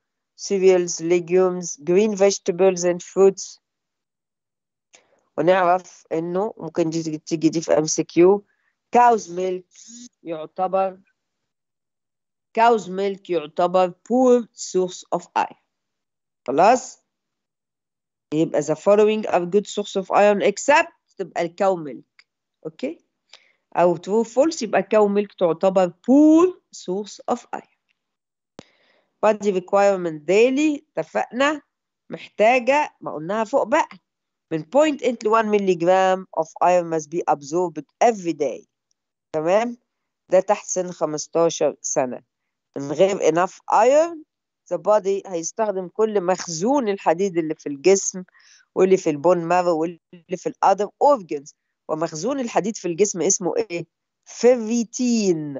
cereals legumes green vegetables and fruits ونعرف انه ممكن تيجي دي في ام سي كيو كاوز ميلك يعتبر cow's milk يعتبر poor source of iron خلاص يبقى the following are good source of iron except تبقى الكاو ميلك اوكي او true false يبقى الكاو ميلك تعتبر poor source of iron body requirement daily اتفقنا محتاجة ما قلناها فوق بقى من 0.81 ل جرام of iron must be absorbed every day تمام ده تحسن 15 سنة من غير enough iron the body هيستخدم كل مخزون الحديد اللي في الجسم واللي في البون مارو واللي في الأدر organs ومخزون الحديد في الجسم اسمه ايه؟ فيريتين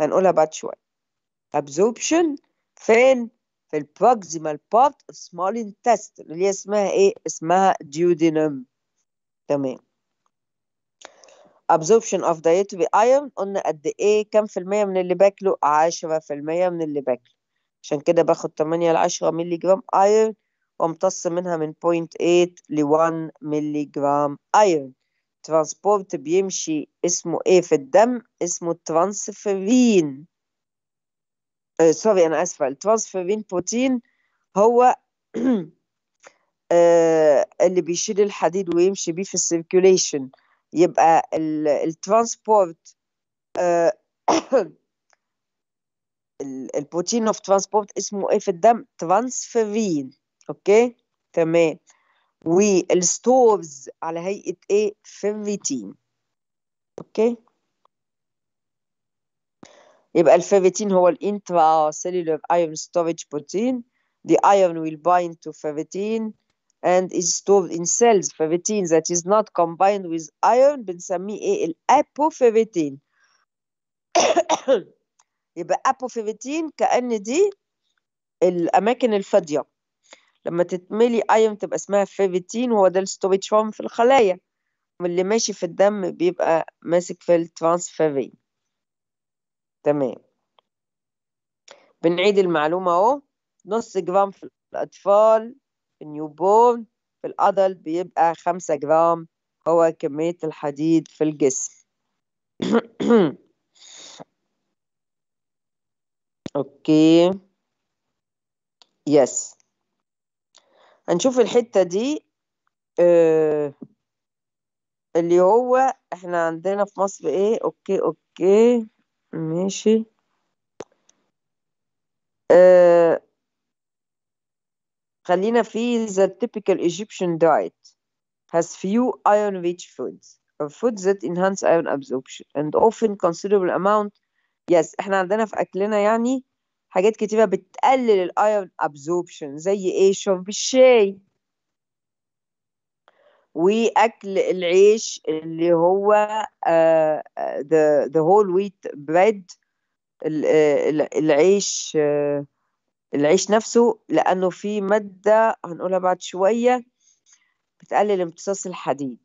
هنقولها بعد شوية absorption فين؟ في proximal بارت اوف سمول intestine اللي اسمها ايه؟ اسمها duodenum تمام absorption of dietary iron قلنا قد ايه كام في المية من اللي باكله عشرة في المية من اللي باكله عشان كده باخد 8 ل 10 مللي جرام ايرون وامتص منها من 0.8 ل 1 مللي جرام ايرون ترانسبورت بيمشي اسمه ايه في الدم اسمه ترانسفيرين آه، سوري انا اسفه الترانسفيرين بروتين هو (clears throat) آه، اللي بيشيل الحديد ويمشي بيه في السيركيوليشن يبقى الترانسبورت آه، (coughs) البروتين اوف ترانسبورت اسمه ايه في الدم ترانسفيرين اوكي تمام والستورز على هيئه ايه فيريتين اوكي يبقى الفيريتين هو الانترا سيلولر ايرون ستورج بروتين the iron will bind to ferritin and is stored in cells ferritin that is not combined with iron بنسميه ايه الابوفيريتين يبقى ابوفيريتين كأن دي الأماكن الفاضية لما تتملي ايون تبقى اسمها فيريتين وهو ده الستوريج فورم في الخلايا واللي ماشي في الدم بيبقى ماسك في الترانسفيرين تمام بنعيد المعلومة اهو نص جرام في الأطفال في النيو بورن في الأدلت بيبقى خمسة جرام هو كمية الحديد في الجسم (coughs) اوكي يس هنشوف الحتة دي آه، اللي هو احنا عندنا في مصر ايه اوكي اوكي ماشي خلينا في the typical Egyptian diet has few iron-rich foods or foods that enhance iron absorption and often considerable amount yes احنا عندنا في أكلنا يعني حاجات كتيرة بتقلل الايرون absorption زي ايه شرب الشاي واكل العيش اللي هو uh, the the whole wheat bread العيش uh, العيش نفسه لأنه في مادة هنقولها بعد شوية بتقلل امتصاص الحديد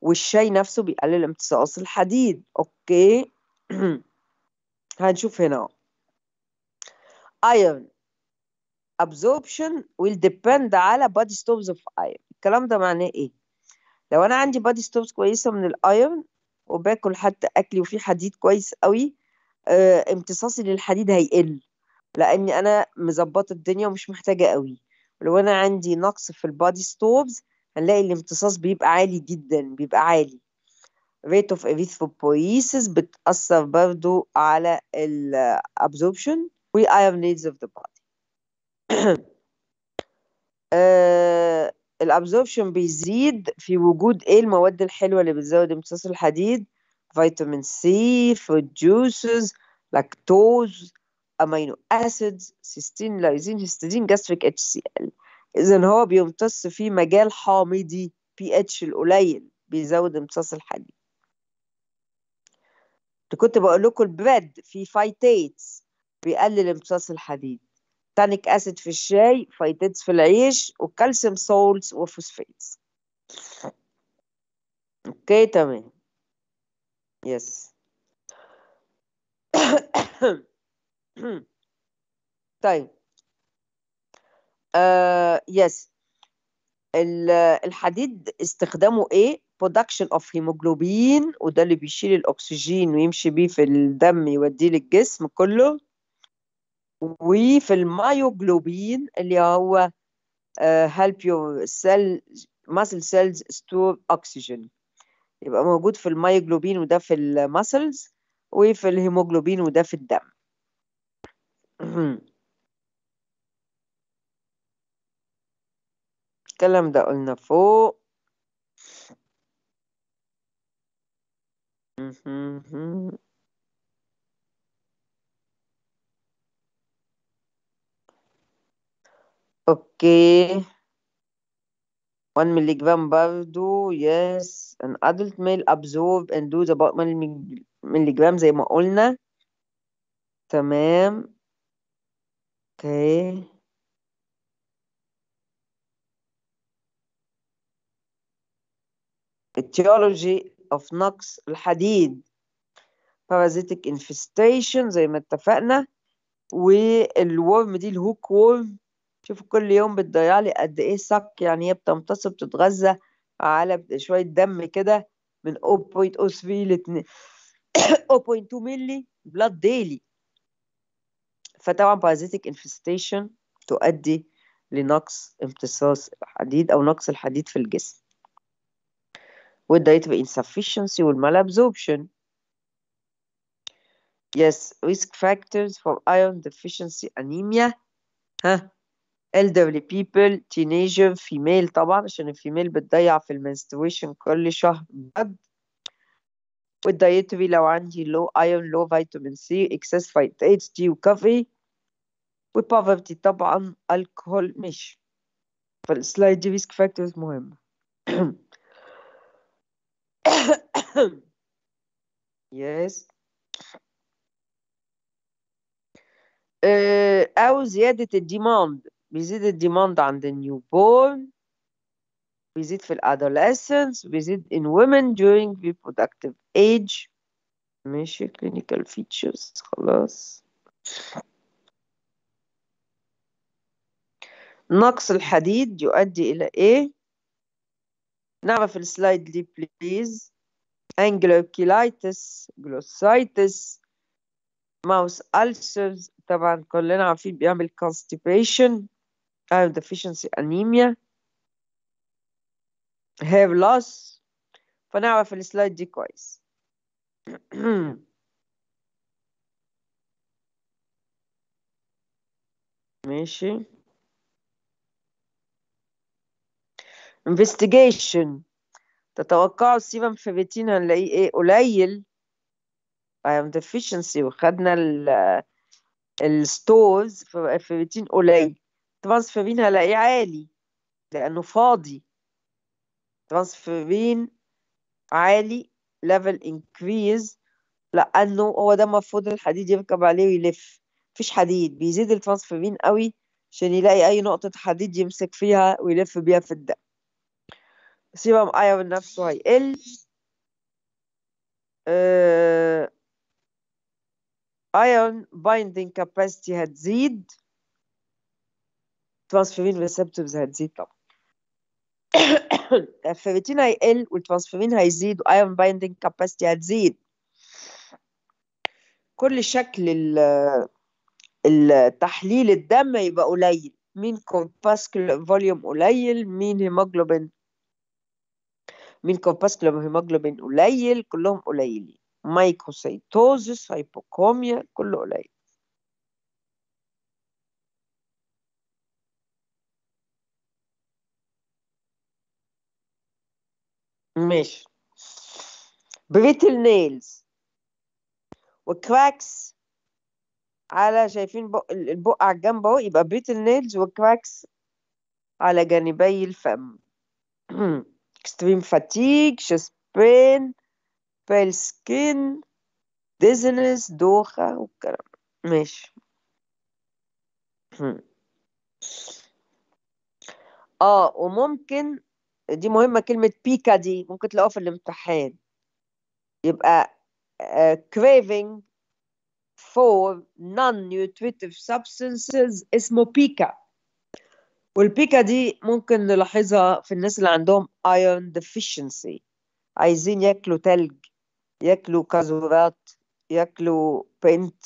والشاي نفسه بيقلل امتصاص الحديد أوكي (clears throat) هنشوف هنا ايرون absorption will depend على body stores of iron الكلام ده معناه ايه لو انا عندي body stores كويسه من الايرون وباكل حتى اكلي وفي حديد كويس قوي آه، امتصاصي للحديد هيقل لأني أنا مظبطة الدنيا ومش محتاجة قوي ولو أنا عندي نقص في البادي ستورز هنلاقي الامتصاص بيبقى عالي جدا بيبقى عالي rate of erythropoiesis بتأثر برضو على ال absorption و iron needs of the body (clears throat) ال آه، الابزوربشن بيزيد في وجود ايه المواد الحلوة اللي بتزود امتصاص الحديد فيتامين سي فود جوسز لاكتوز امينو اسيد سيستين لايزين هيستيدين جاستريك اتش سي ال اذا هو بيمتص في مجال حامضي بي اتش القليل بيزود امتصاص الحديد كنت بقول لكم البريد في فايتيتس بيقلل امتصاص الحديد تانيك اسيد في الشاي فايتيتس في العيش وكالسيوم سولتس وفوسفيتس اوكي تمام يس (coughs) (clears throat) طيب آه يس الحديد استخدامه ايه برودكشن اوف هيموجلوبين وده اللي بيشيل الاكسجين ويمشي بيه في الدم يوديه للجسم كله وفي المايوجلوبين اللي هو هيلب يور سيل ماسل سيلز ستور اكسجين يبقى موجود في المايوجلوبين وده في الماسلز وفي الهيموجلوبين وده في الدم الكلام ده قلنا فوق اوكي One milligram برضو yes an adult male absorb and do about one milligram زي ما قلنا تمام Okay. Etiology of نقص الحديد Parasitic Infestation زي ما اتفقنا والورم دي الهوك وورم شوفوا كل يوم بتضيع لي قد ايه سك يعني هي بتمتص بتتغذى على شويه دم كده من 0.03 ل 0.2 ملي بلاد ديلي فطبعا بارازيتك انفستيشن تؤدي لنقص امتصاص الحديد أو نقص الحديد في الجسم وده انسفيشنسي insufficiency والmalabsorption Yes, risk factors for iron deficiency anemia ها elderly people, teenager, female طبعا عشان الفيميل بتضيع في المنستويشن كل شهر بجد والدايتري لو عندي لو ايرون لو فيتامين سي اكسس فايت اتش دي وكافي وبافرتي طبعا الكحول مش فالسلايد دي ريسك فاكتورز مهمة يس او زيادة الديماند بيزيد الديماند عند النيوبورن بيزيد في الادolescence بيزيد in women during reproductive age ماشي clinical features خلاص نقص الحديد يؤدي إلى إيه؟ نعرف السلايد دي بليز أنجلوكيلايتس glossitis ماوس ألسرز طبعا كلنا عارفين بيعمل constipation iron deficiency anemia have loss فنعرف السلايد دي كويس (clears throat) ماشي investigation تتوقعوا السيرم في الريتين هنلاقيه ايه قليل ايام deficiency وخدنا ال الستورز في الريتين قليل ترانسفيرين هلاقيه عالي لانه فاضي ترانسفيرين عالي ليفل انكريز لانه هو ده المفروض الحديد يركب عليه ويلف مفيش حديد بيزيد الترانسفيرين قوي عشان يلاقي اي نقطة حديد يمسك فيها ويلف بيها في الدم سيرم ايرون نفسه هيقل ايرون بايندينج كاباسيتي هتزيد ترانسفيرين ريسبتورز هتزيد طبعا الفيريتين هيقل والترانسفيرين هيزيد وايرون بايندنج كاباسيتي هتزيد كل شكل التحليل الدم يبقى قليل مين كورباسكولار فوليوم قليل مين هيموجلوبين مين كورباسكولار هيموجلوبين قليل كلهم قليلين مايكروسيتوزس هايبوكوميا كله قليل ماشي بريتل نيلز وكراكس على شايفين البق على الجنب اهو يبقى بريتل نيلز وكراكس على جانبي الفم اكستريم فاتيج شست برين بيل سكين ديزنس دوخة والكلام ماشي (clears throat) اه وممكن دي مهمة كلمة بيكا دي ممكن تلاقوها في الامتحان يبقى uh, craving for non-nutritive substances اسمه بيكا والبيكا دي ممكن نلاحظها في الناس اللي عندهم iron deficiency عايزين ياكلوا تلج ياكلوا كازورات ياكلوا بنت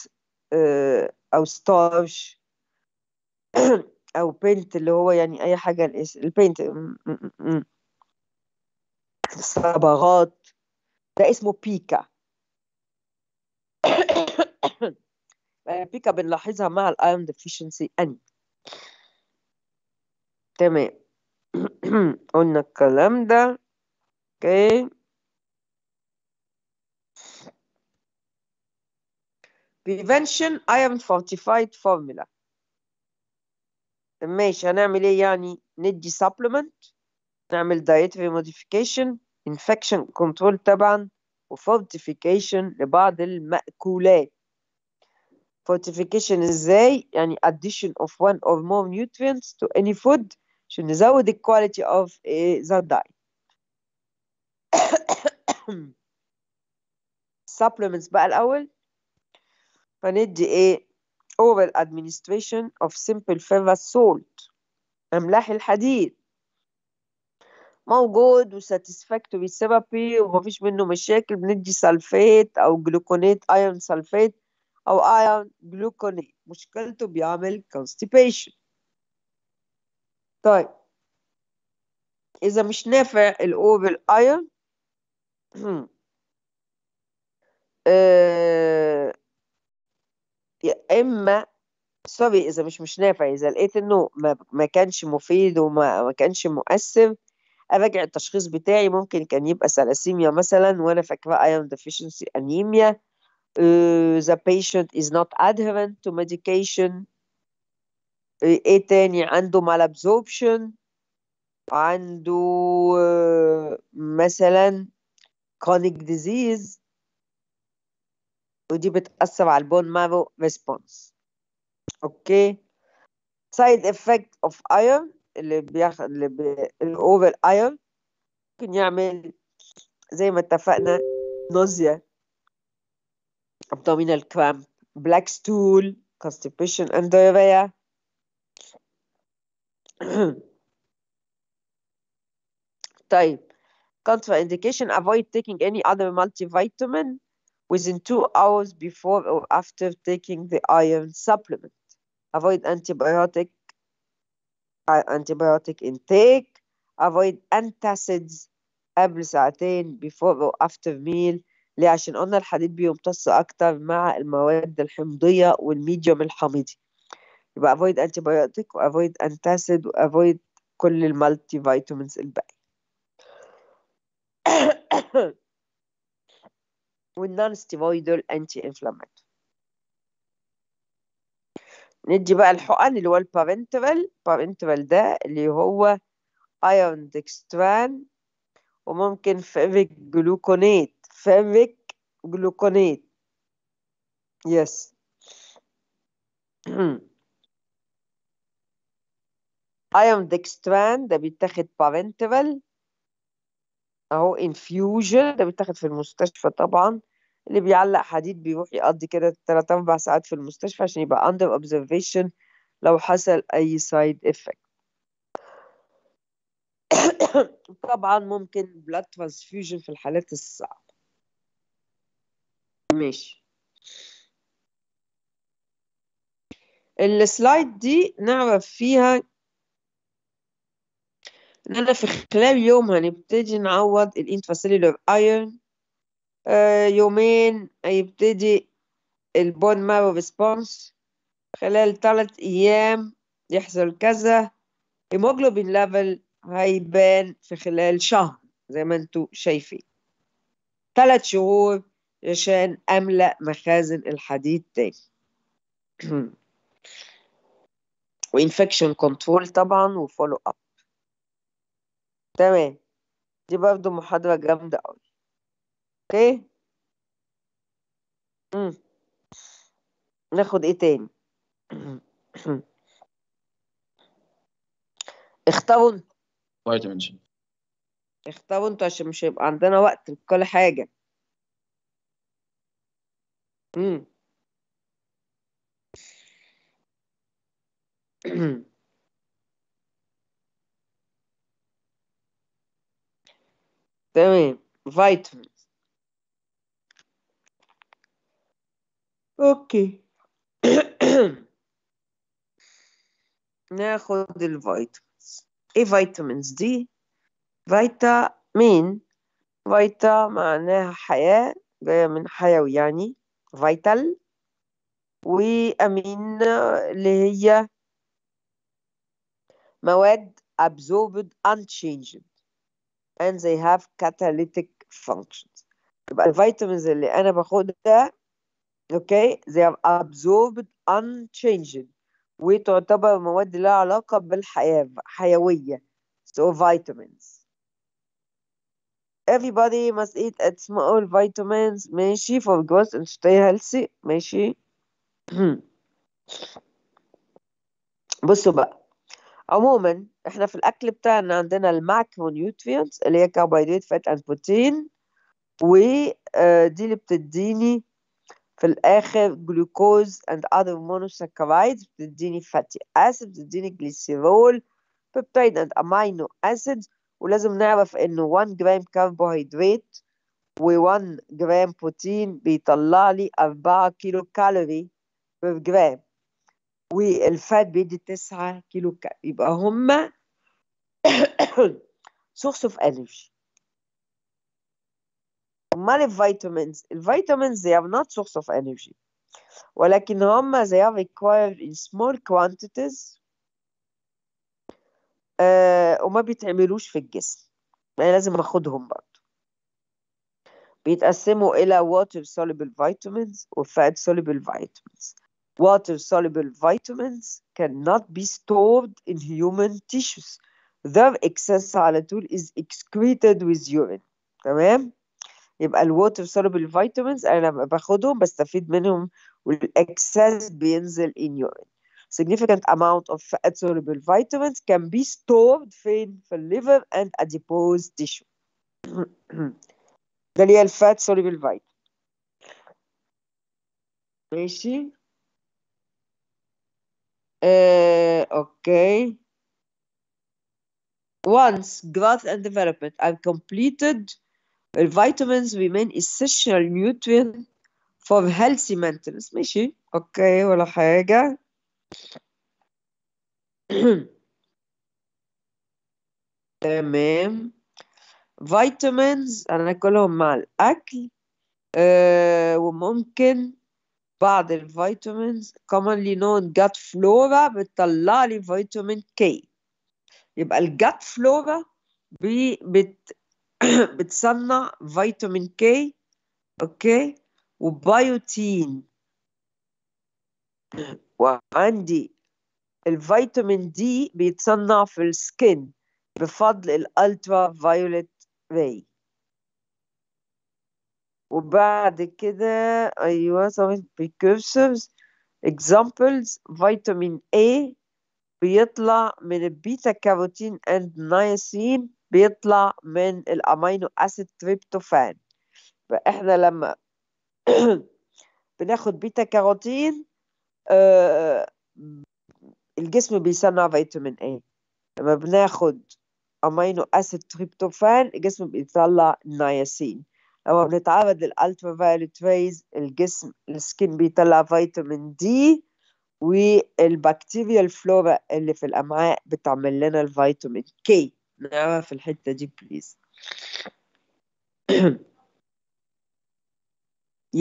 آه، او ستارش (clears throat) او بنت اللي هو يعني اي حاجه البنت الصبغات ده اسمه بيكا (coughs) بيكا بنلاحظها مع الايرون ديفيشنسي اني تمام (coughs) قلنا الكلام ده اوكي prevention iron fortified formula ماشي هنعمل ايه يعني ندي supplement نعمل دايتري موديفيكيشن انفكشن كنترول طبعا وفورتيفيكيشن لبعض المأكولات fortification ازاي يعني addition of one or more nutrients to any food عشان نزود الكواليتي of the diet (coughs) supplements بقى الأول فندي ايه oral administration of simple ferrous salt أملاح الحديد موجود وساتسفاكتوري ثيرابي ومفيش منه مشاكل بندي سلفيت او جلوكونات ايرون سلفيت او ايرون جلوكونات مشكلته بيعمل كونستيبيشن طيب اذا مش نافع الاوبل (clears throat) ايرون آه، يا اما سوري اذا مش مش نافع اذا لقيت انه ما, ما كانش مفيد وما ما كانش مؤثر اراجع التشخيص بتاعي ممكن كان يبقى ثلاسيميا مثلا وانا فاكره ايرون ديفيشنسي انيميا the patient is not adherent to medication آه، ايه تاني عنده malabsorption عنده آه، مثلا chronic disease ودي بتأثر على البون مارو response اوكي okay. side effect of iron اللي بياخد اللي بي... الاوفر ايون ممكن يعمل زي ما اتفقنا نوزيا abdominal cramp black stool constipation and diarrhea طيب contraindication avoid taking any other multivitamin within two hours before or after taking the iron supplement avoid antibiotic antibiotic intake avoid antacids قبل ساعتين before or after meal ليه عشان قلنا الحديد بيمتص أكتر مع المواد الحمضية والميديوم الحميضي يبقى avoid antibiotic و avoid antacid و avoid كل المالتي فيتامينز الباقي (coughs) والنون ستيرويدال انتي inflammatory ندي بقى الحقن اللي هو البارنتفال البارنتفال ده اللي هو ايرون ديكستران وممكن فيريك جلوكونيت فيريك جلوكونيت يس ايرون ديكستران ده بيتاخد بارنتفال اهو انفيوجن ده بيتاخد في المستشفى طبعا اللي بيعلق حديد بيروح يقضي كده 3 4 ساعات في المستشفى عشان يبقى under observation لو حصل اي سايد افكت (coughs) طبعا ممكن بلاد ترانسفيوجن في الحالات الصعبة ماشي السلايد دي نعرف فيها ان انا في خلال يوم هنبتدي نعوض الانترسيلولر ايرون آه، يومين يبتدي البون مارو ريسبونس خلال ثلاث أيام يحصل كذا هيموجلوبين ليفل هيبان في خلال شهر زي ما انتوا شايفين ثلاث شهور عشان أملأ مخازن الحديد تاني (clears throat) وانفكشن كنترول طبعا وفولو اب تمام دي برضو محاضرة جامدة أوي اوكي ناخد ايه تاني اختبوا وايت منشن اختاروا انتوا عشان مش هيبقى عندنا وقت لكل حاجة امم (clears throat) تمام فيتامين اوكي (clears throat) ناخد الفيتامينز ايه فيتامينز دي فيتامين فيتا معناها حياة جاية من حيوي يعني فيتال وأمين اللي هي مواد absorbed unchanged and they have catalytic functions يبقى الفيتامينز اللي أنا باخدها اوكي they are absorbed unchanged وتعتبر مواد لها علاقة بالحياة حيوية so vitamins everybody must eat at small vitamins ماشي for growth and stay healthy ماشي (clears throat) بصوا بقى عموما احنا في الاكل بتاعنا عندنا الماكرو نيوترينتس اللي هي كربوهيدرات فات اند بروتين ودي اللي بتديني في الاخر جلوكوز اند اذر مونوساكرايدز بتديني فاتي اسيد بتديني جليسيرول بيبتايد اند امينو اسيد ولازم نعرف انه 1 جرام كربوهيدرات و1 جرام بروتين بيطلع لي 4 كيلو كالوري بير جرام والفات بيدي 9 كيلو كالوري يبقى هما سورس اوف انرجي أمال الفيتامينز الفيتامينز they are not source of energy ولكن هم they are required in small quantities آه وما بيتعملوش في الجسم يعني لازم ناخدهم برضه بيتقسموا إلى water soluble vitamins و fat soluble vitamins water soluble vitamins cannot be stored in human tissues their excess على طول is excreted with urine تمام يبقى الووتر soluble vitamins انا باخدهم بستفيد منهم والاكسس بينزل in urine significant amount of fat soluble vitamins can be stored فين في liver and adipose tissue (clears throat) ده اللي هي الفات soluble vitamin ماشي آه, once growth and development are completed الفيتامينز remain essential نيوترين فور healthy maintenance ماشي اوكي ولا حاجة (clears throat) تمام فيتامينز انا اكلهم مع الاكل أه وممكن بعض الفيتامينز commonly known gut flora بتطلع لي فيتامين كي يبقى الجات فلورا بت (clears throat) بتصنع فيتامين كي اوكي وبيوتين (clears throat) وعندي الفيتامين دي بيتصنع في السكين بفضل الالترا فايوليت راي وبعد كده ايوه سميت precursors اكزامبلز فيتامين اي بيطلع من البيتا كاروتين اند نايسين بيطلع من الامينو اسيد تريبتوفان فاحنا لما (clears throat) بناخد بيتا كاروتين آه الجسم بيصنع فيتامين A لما بناخد امينو اسيد تريبتوفان الجسم بيطلع نياسين لما بنتعرض للالترا فايولت ريز الجسم السكين بيطلع فيتامين دي والبكتيريا الفلورا اللي في الامعاء بتعمل لنا الفيتامين كي نعرفها في الحتة دي بليز (clears throat)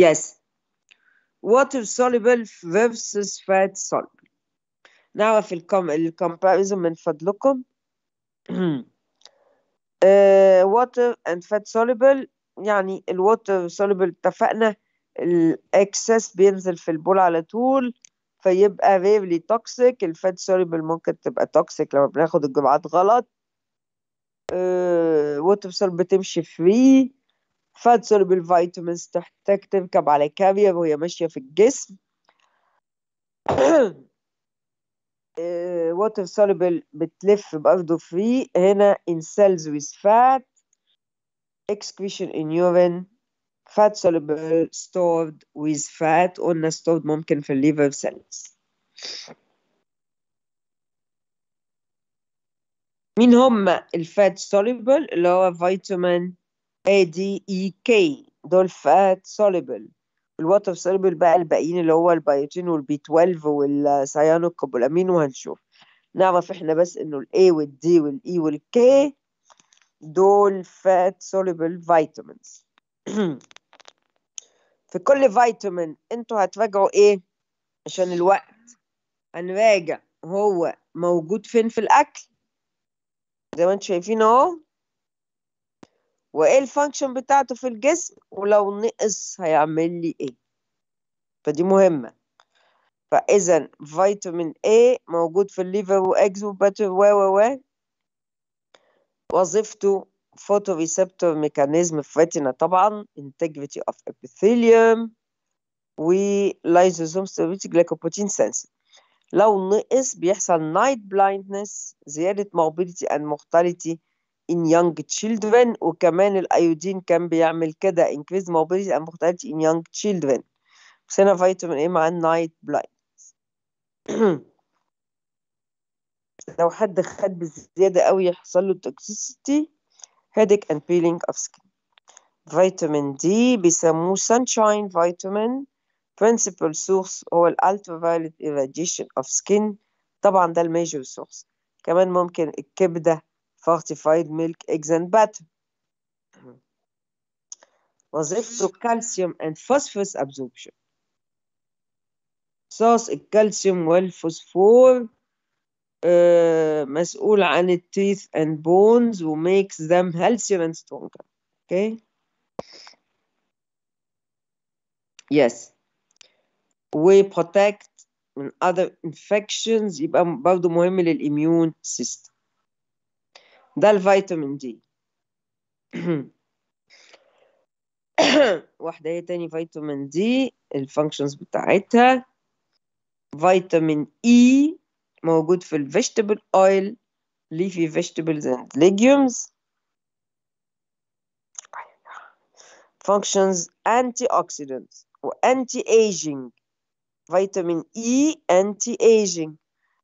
yes water soluble versus fat soluble نعرف الكم الكمباريزون من فضلكم (clears throat) uh, water and fat soluble يعني water soluble اتفقنا الاكسس بينزل في البول على طول فيبقى rarely toxic الفات soluble ممكن تبقى toxic لما بناخد الجرعات غلط آه، وتفصل بتمشي فري فات سولبل فيتامينز تحتاج تركب على كافيا وهي ماشية في الجسم (clears throat) آه، ووتر سوليبل بتلف برضه فري هنا ان سيلز ويز فات اكسكريشن ان يورين فات سوليبل ستورد ويز فات قلنا ستورد ممكن في الليفر سيلز مين هم الفات سوليبل اللي هو فيتامين A D E K دول فات سوليبل الواتر سوليبل بقى الباقيين اللي هو البيوتين والبي 12 والسيانوكوبولامين وهنشوف نعرف احنا بس انه الاي والدي والاي e والكي دول فات سوليبل فيتامينز في كل فيتامين انتوا هتراجعوا ايه عشان الوقت هنراجع هو موجود فين في الاكل زي ما انتم شايفين اهو وايه الفانكشن بتاعته في الجسم ولو نقص هيعمل لي ايه فدي مهمه فاذا فيتامين A موجود في الليفر واكز و و و وظيفته فوتو ريسبتور ميكانيزم فاتنا طبعا انتجريتي اوف ابيثيليوم ولايزوزوم ستابيليتي لايكوبوتين سنسز لو نقص بيحصل night blindness زيادة mobility and mortality in young children وكمان الايودين كان بيعمل كده increase mobility and mortality in young children بس هنا فيتامين ايه مع night blindness لو حد خد بزيادة قوي يحصل له toxicity headache and peeling of skin فيتامين دي بيسموه sunshine vitamin principal source هو ultraviolet irradiation of skin طبعا ده الميجور سورس كمان ممكن الكبدة fortified milk eggs and butter وظيفته calcium and phosphorus absorption Source صاص الكالسيوم والفوسفور uh, مسؤول عن teeth and bones who makes them healthier and stronger okay yes وبروتكت من other infections يبقى برضه مهم للإميون سيستم ده الفيتامين دي (coughs) واحدة هي تاني فيتامين دي الفانكشنز بتاعتها فيتامين اي e موجود في الفيجيتابل اويل leafy vegetables and legumes functions antioxidants و anti-aging فيتامين اي انتي ايجينج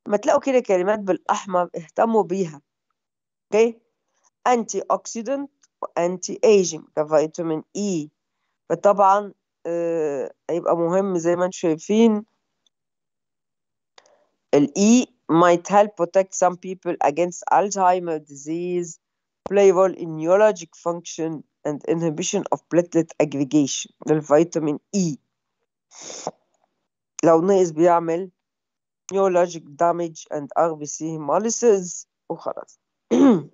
لما تلاقوا كده كلمات بالاحمر اهتموا بيها اوكي انتي اوكسيدنت وانتي ايجينج فيتامين اي فطبعا هيبقى مهم زي ما انتم شايفين الاي might help protect some people against Alzheimer's disease play role in neurologic function and inhibition of platelet aggregation the vitamin E لو نقص بيعمل neurologic damage and RBC hemolysis وخلاص (clears throat)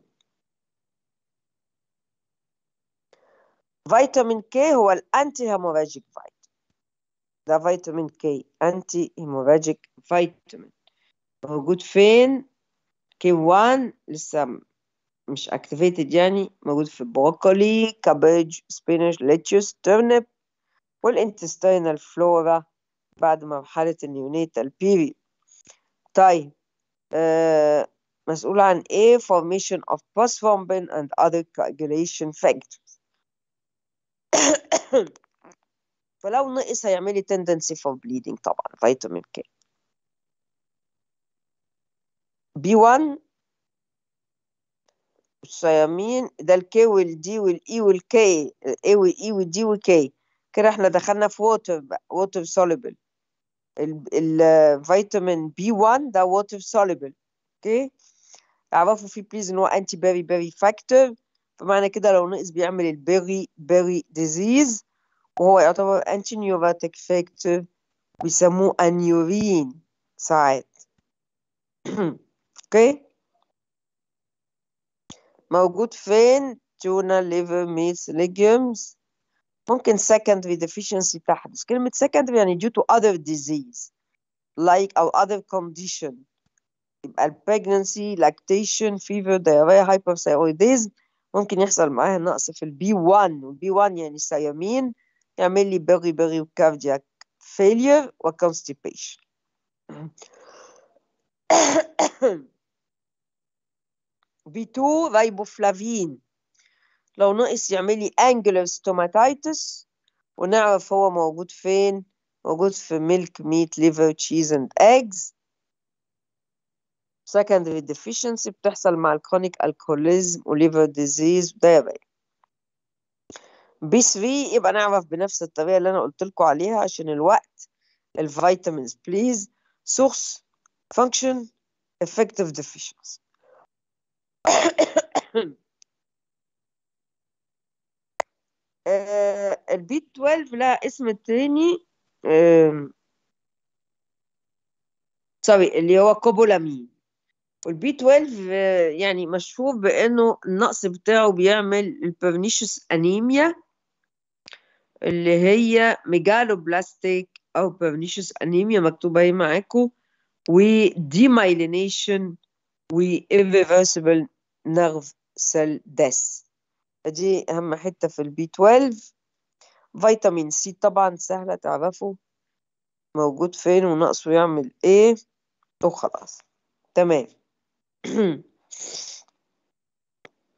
فيتامين كي هو الانتي هيموراجيك فيتامين ده فيتامين كي انتي هيموراجيك فيتامين موجود فين كي 1 لسه مش اكتيفيتد يعني موجود في البروكولي كابج سبينش ليتشوس ترنب والانتستينال فلورا بعد مرحلة النيونيتال بيري طيب آه مسؤول عن ايه formation of prothrombin and other coagulation factors (coughs) فلو نقص هيعمل لي tendency for bleeding طبعا فيتامين K B1 الصيامين ده ال K وال وال e وال D E K A وال E وال D وال K كده احنا دخلنا في water بقى soluble الفيتامين بي 1 ده ووتر سوليبل اوكي اعرفوا فيه بليز ان هو انتي بيري بيري فاكتور فمعنى كده لو نقص بيعمل البيري بيري ديزيز وهو يعتبر انتي نيوراتيك فاكتور بيسموه انيورين ساعات اوكي موجود فين تونة ليفر ميس ليجيومز ممكن secondary deficiency تحدث كلمة secondary يعني due to other disease like أو other condition يبقى ال pregnancy, lactation, fever, diarrhea, hyperthyroidism ممكن يحصل معاها نقص في البي 1 والبي 1 يعني سيامين يعمل لي بري و cardiac failure constipation بي 2 ريبوفلافين لو ناقص يعمل لي انجلر ستوماتايتس ونعرف هو موجود فين موجود في ميلك ميت ليفر تشيز اند ايجز secondary deficiency بتحصل مع الكرونيك الكوليزم وليفر ديزيز ودايابيت بي 3 يبقى نعرف بنفس الطريقه اللي انا قلت لكم عليها عشان الوقت الفيتامينز بليز سورس فانكشن effective deficiency آه، البي 12 لها اسم تاني سوري اللي هو كوبولامين والبي 12 آه، يعني مشهور بانه النقص بتاعه بيعمل البرنيشوس انيميا اللي هي ميجالوبلاستيك او برنيشوس انيميا مكتوبه اهي معاكم وديمايلينيشن و irreversible nerve cell death دي أهم حتة في البي 12 فيتامين سي طبعا سهلة تعرفه موجود فين وناقصه يعمل ايه وخلاص تمام (clears throat)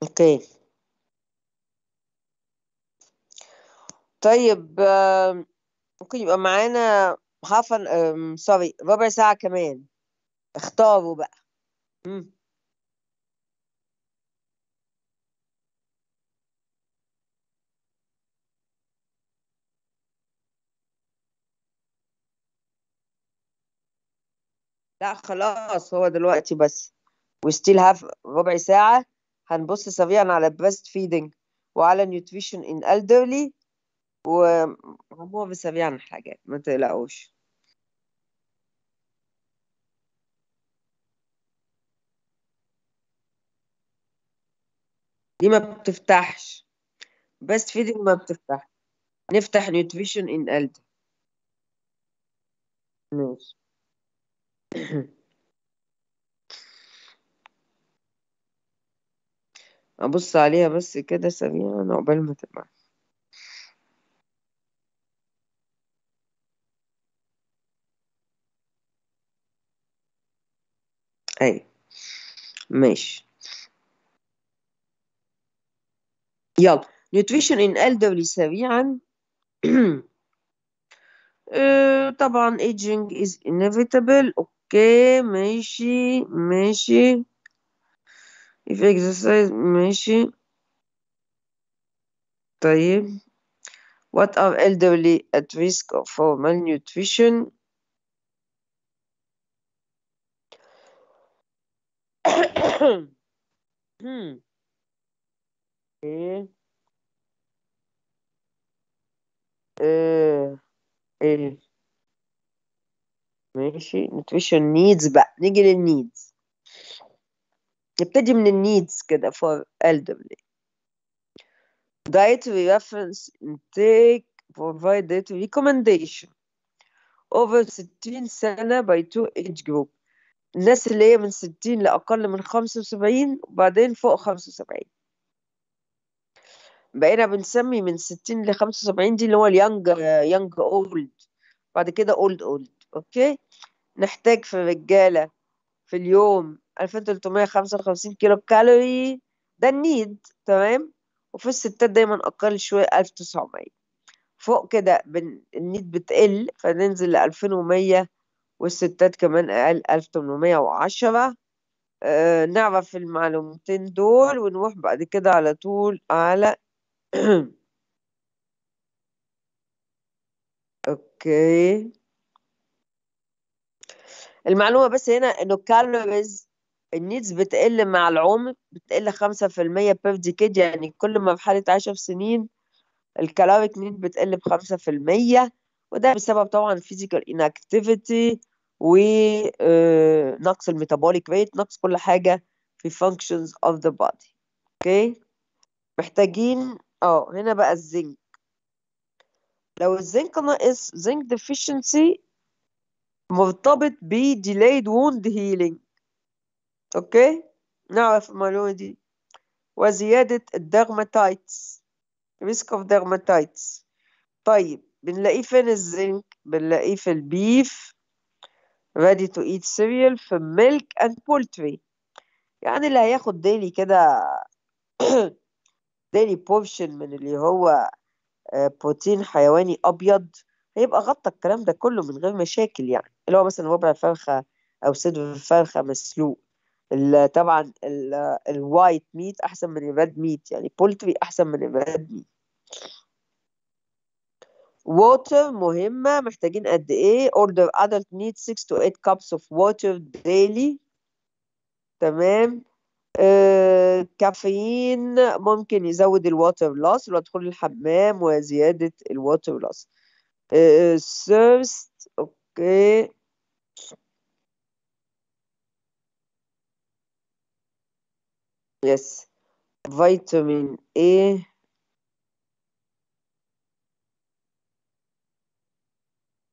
اوكي طيب ممكن يبقى معانا هافن سوري ربع ساعة كمان اختاروا بقى مم. لا خلاص هو دلوقتي بس وستيل هاف ربع ساعة هنبص سريعا على بريست فيدنج وعلى نيوتريشن ان elderly وهمر سريعا حاجات ما تقلقوش دي ما بتفتحش بريست فيدنج ما بتفتحش نفتح نيوتريشن ان elderly ماشي (coughs) أبُص عليها بس كده سريعًا عقبال ما تبعت أيوه. ماشي. يلا nutrition in elderly سريعًا (coughs) آه، طبعًا aging is inevitable. que mexe, mexe. If exercise, mexe. What are elderly at risk for malnutrition? (coughs) hmm. Okay. Uh, eh, uh. ماشي نوتريشن نيدز بقى نيجي للنيدز نبتدي من النيدز كده فور elderly dietary reference intake provide dietary recommendation over 60 سنة by two age group الناس اللي هي من 60 لأقل من 75 وبعدين فوق 75 بقينا بنسمي من 60 ل 75 دي اللي هو اليانج يانج اولد بعد كده اولد اولد اوكي نحتاج في الرجاله في اليوم 2355 كيلو كالوري ده النيد تمام وفي الستات دايما اقل شويه 1900 فوق كده بن... النيد بتقل فننزل ل 2100 والستات كمان اقل 1810 أه نعرف المعلومتين دول ونروح بعد كده على طول على (clears throat) اوكي المعلومه بس هنا انه الكالوريز النيدز بتقل مع العمر بتقل خمسة في المية بير ديكيد يعني كل ما في حاله عشر سنين الكالوريك نيد بتقل بخمسة في المية وده بسبب طبعا فيزيكال inactivity ونقص آه، الميتابوليك ريت نقص كل حاجه في functions of the body اوكي محتاجين اه هنا بقى الزنك لو الزنك ناقص زنك deficiency مرتبط ب delayed wound healing اوكي نعرف المعلومة دي وزيادة الدرماتايتس risk of dermatitis طيب بنلاقيه فين الزنك بنلاقيه في البيف ready to eat cereal في milk and poultry يعني اللي هياخد ديلي كده ديلي (clears throat) بورشن من اللي هو بروتين آه، حيواني ابيض هيبقى غطى الكلام ده كله من غير مشاكل يعني اللي هو مثلا ربع فرخه او صدر فرخه مسلوق طبعا الوايت ميت احسن من الريد ميت يعني بولتري احسن من الريد ميت water مهمة محتاجين قد ايه order adult needs 6 to 8 cups of water daily تمام آه، كافيين ممكن يزود الواتر لاس لو دخول الحمام وزيادة الواتر لاس سيرست اوكي يس فيتامين A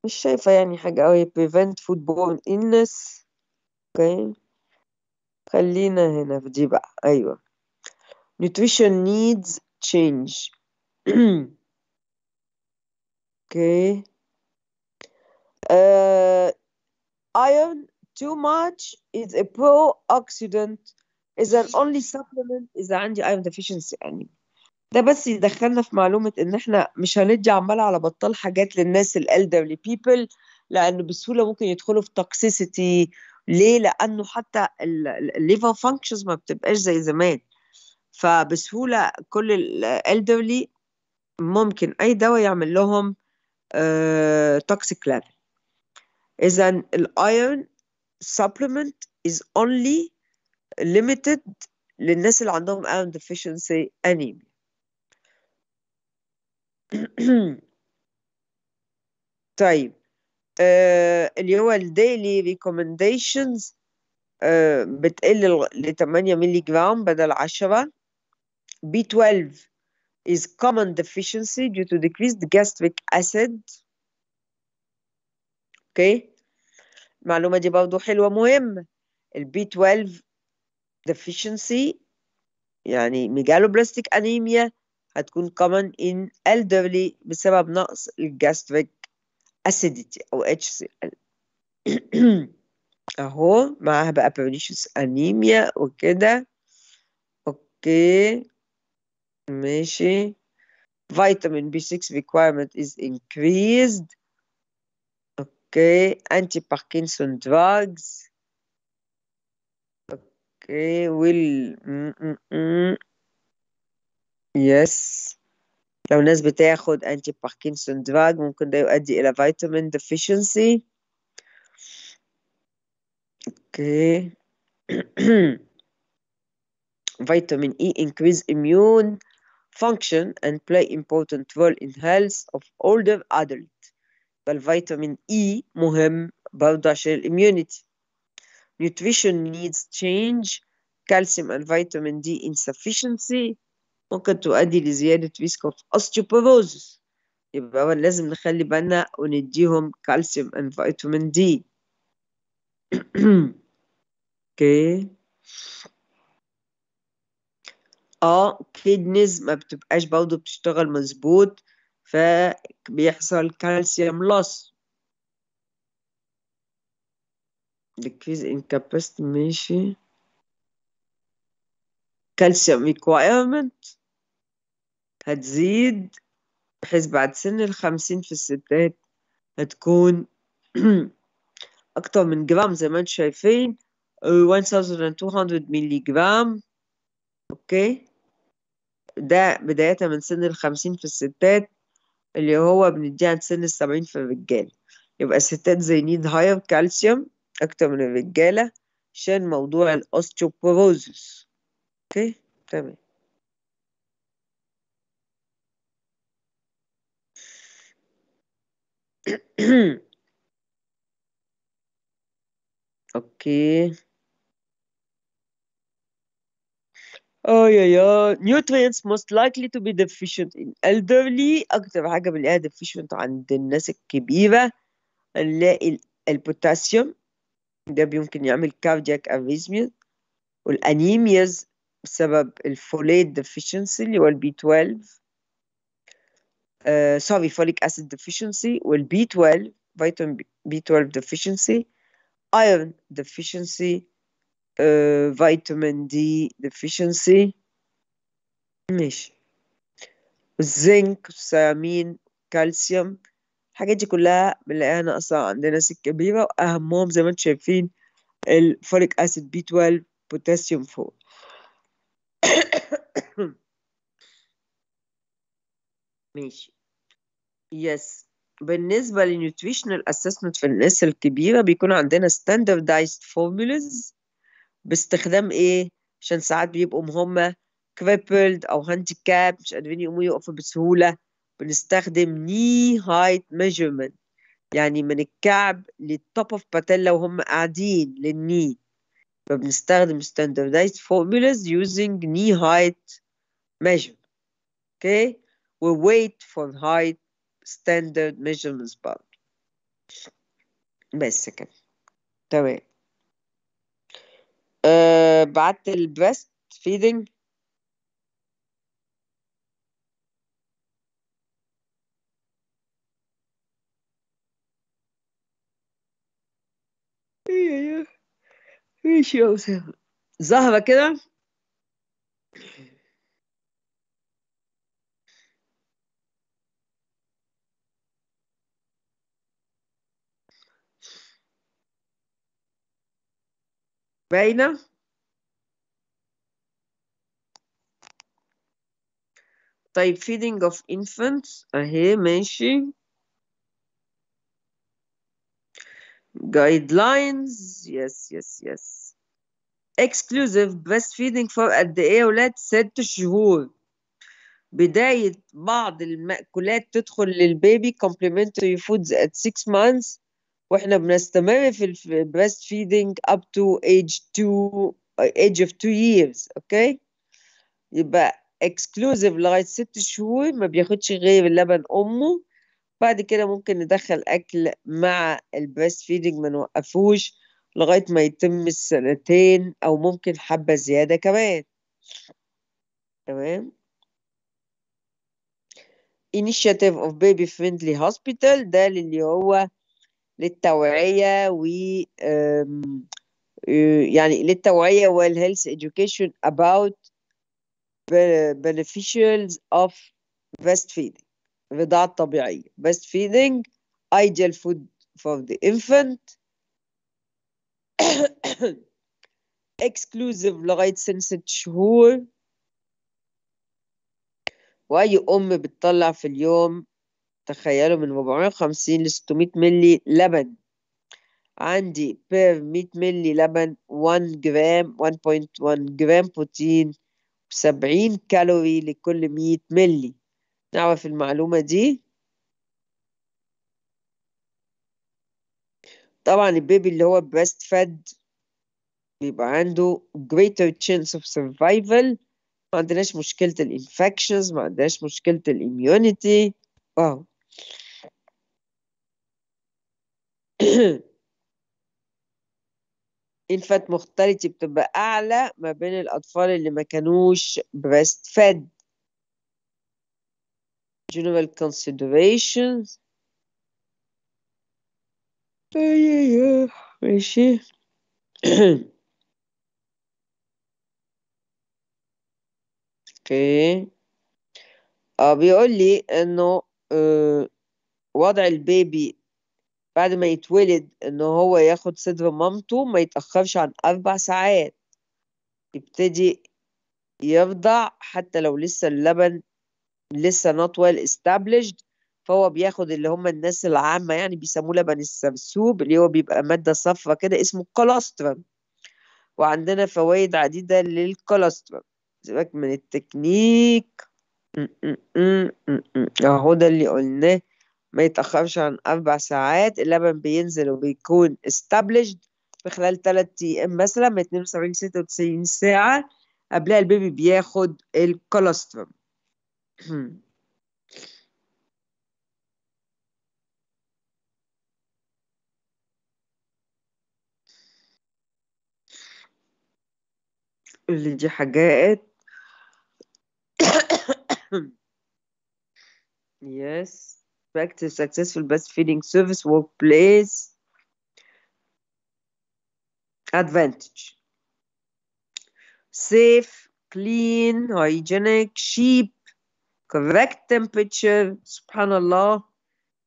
مش شايفة يعني حاجة أوي prevent foodborne illness اوكي خلينا هنا في دي بقى ايوه nutrition needs change (clears throat) اوكي uh, iron too much is a pro-oxidant an only supplement إذا عندي iron deficiency يعني ده بس يدخلنا في معلومة إن إحنا مش هندي عمال على بطال حاجات للناس elderly people لأنه بسهولة ممكن يدخلوا في toxicity ليه؟ لأنه حتى liver functions ما بتبقاش زي زمان فبسهولة كل elderly ممكن أي دواء يعمل لهم آه، toxic level إذا ال iron supplement is only limited للناس اللي عندهم iron deficiency anemia (clears throat) طيب آه اللي هو الديلي ريكومنديشنز آه بتقل ل 8 مللي جرام بدل 10 بي 12 is common deficiency due to decreased gastric acid Okay. المعلومة دي برضو حلوة مهمة b 12 deficiency يعني megaloblastic anemia هتكون common in elderly بسبب نقص الجاستريك acidity او HCl اهو معاها بقى pernicious anemia وكده اوكي ماشي vitamin B6 requirement is increased اوكي anti Parkinson drugs اوكي will م -م -م. yes لو الناس بتاخد انتي باركنسون دراج ممكن ده يؤدي الى فيتامين deficiency اوكي فيتامين اي increase immune function and play important role in health of older adults vitamin E مهم برضه عشان immunity. nutrition needs change calcium and vitamin D insufficiency ممكن تؤدي لزيادة risk of osteoporosis يبقى لازم نخلي بالنا ونديهم calcium and vitamin D (clears throat) okay اه كيدنيز ما بتبقاش برضه بتشتغل مظبوط فبيحصل كالسيوم لوس decrease in capacity ماشي calcium requirement هتزيد بحيث بعد سن الخمسين في الستات هتكون (clears throat) أكتر من جرام زي ما انتم شايفين 1200 ملي جرام أوكي ده بداية من سن الخمسين في الستات اللي هو بنديه عند سن السبعين في الرجال يبقى الستات زي نيد هاير كالسيوم أكتر من الرجالة عشان موضوع الأوستيوبروزس أوكي تمام (clears throat) اوكي اه يا يا nutrients most likely to be deficient in elderly أكتر حاجة بنلاقيها deficient عند الناس الكبيرة هنلاقي البوتاسيوم ده بيمكن يعمل cardiac arrhythmia والانيميز بسبب الفوليت deficiency اللي هو البي 12 سوري فوليك أسيد deficiency والبي 12 فيتامين بي 12 deficiency iron deficiency فيتامين دي ديفيشنسي ماشي الزنك السيامين كالسيوم الحاجات دي كلها بنلاقيها ناقصة عند ناس الكبيرة وأهمهم زي ما انتم شايفين الفوليك أسيد بي 12 بوتاسيوم فوق ماشي يس بالنسبة للنيوتريشنال اسسمنت في الناس الكبيرة بيكون عندنا ستاندردايزد فورمولاز باستخدام ايه عشان ساعات بيبقوا هم كريبلد او هانديكاب مش قادرين يقوموا يقفوا بسهوله بنستخدم ني هايت ميجرمنت يعني من الكعب للتوب اوف باتيلا وهم قاعدين للني فبنستخدم standardized formulas using knee height ميجر اوكي و ويت فور height standard measurements بس كده تمام آه، بعت البريست فيدنج ماشي يا أسامة زهرة كده باينة طيب feeding of infants اهي ماشي guidelines yes yes yes exclusive breastfeeding for قد ايه يا ولاد ست شهور بداية بعض المأكولات تدخل للبيبي complementary foods at 6 months واحنا بنستمر في البريست فيدنج اب تو ايج 2 ايج اوف 2 ييرز اوكي يبقى اكسكلوزيف لغايه ست شهور ما بياخدش غير اللبن امه بعد كده ممكن ندخل اكل مع البريست فيدنج ما نوقفوش لغايه ما يتم السنتين او ممكن حبه زياده كمان تمام initiative of baby friendly hospital ده اللي هو للتوعية و يعني للتوعية والهيلث education about beneficials of breastfeeding الرضاعة الطبيعية breastfeeding ideal food for the infant exclusive لغاية سن ست شهور وأي أم بتطلع في اليوم تخيلوا من 450 ل 600 مللي لبن عندي بير 100 مللي لبن 1 جرام 1.1 جرام بروتين 70 كالوري لكل 100 مللي نعرف المعلومة دي طبعا البيبي اللي هو بريست فاد بيبقى عنده greater chance of survival ما عندناش مشكلة الانفكشنز ما عندناش مشكلة الاميونيتي واو (coughs) الفات مختلطي بتبقى أعلى ما بين الأطفال اللي ما كانوش بريست فيد general considerations (coughs) ماشي (coughs) اوكي اه بيقول لي انه آه، وضع البيبي بعد ما يتولد ان هو ياخد صدر مامته ما يتأخرش عن أربع ساعات يبتدي يرضع حتى لو لسه اللبن لسه not well established فهو بياخد اللي هم الناس العامة يعني بيسموه لبن السرسوب اللي هو بيبقى مادة صفرة كده اسمه الكولوسترم وعندنا فوائد عديدة للكولسترول سيبك من التكنيك اهو ده اللي قلناه ما يتأخرش عن أربع ساعات اللبن بينزل وبيكون established في خلال تلات أيام مثلا من 72 ستة وتسعين ساعة قبلها البيبي بياخد الكولostrum (clears throat) اللي دي حاجات يس (coughs) yes. practice successful breastfeeding service workplace advantage safe clean hygienic cheap, correct temperature سبحان الله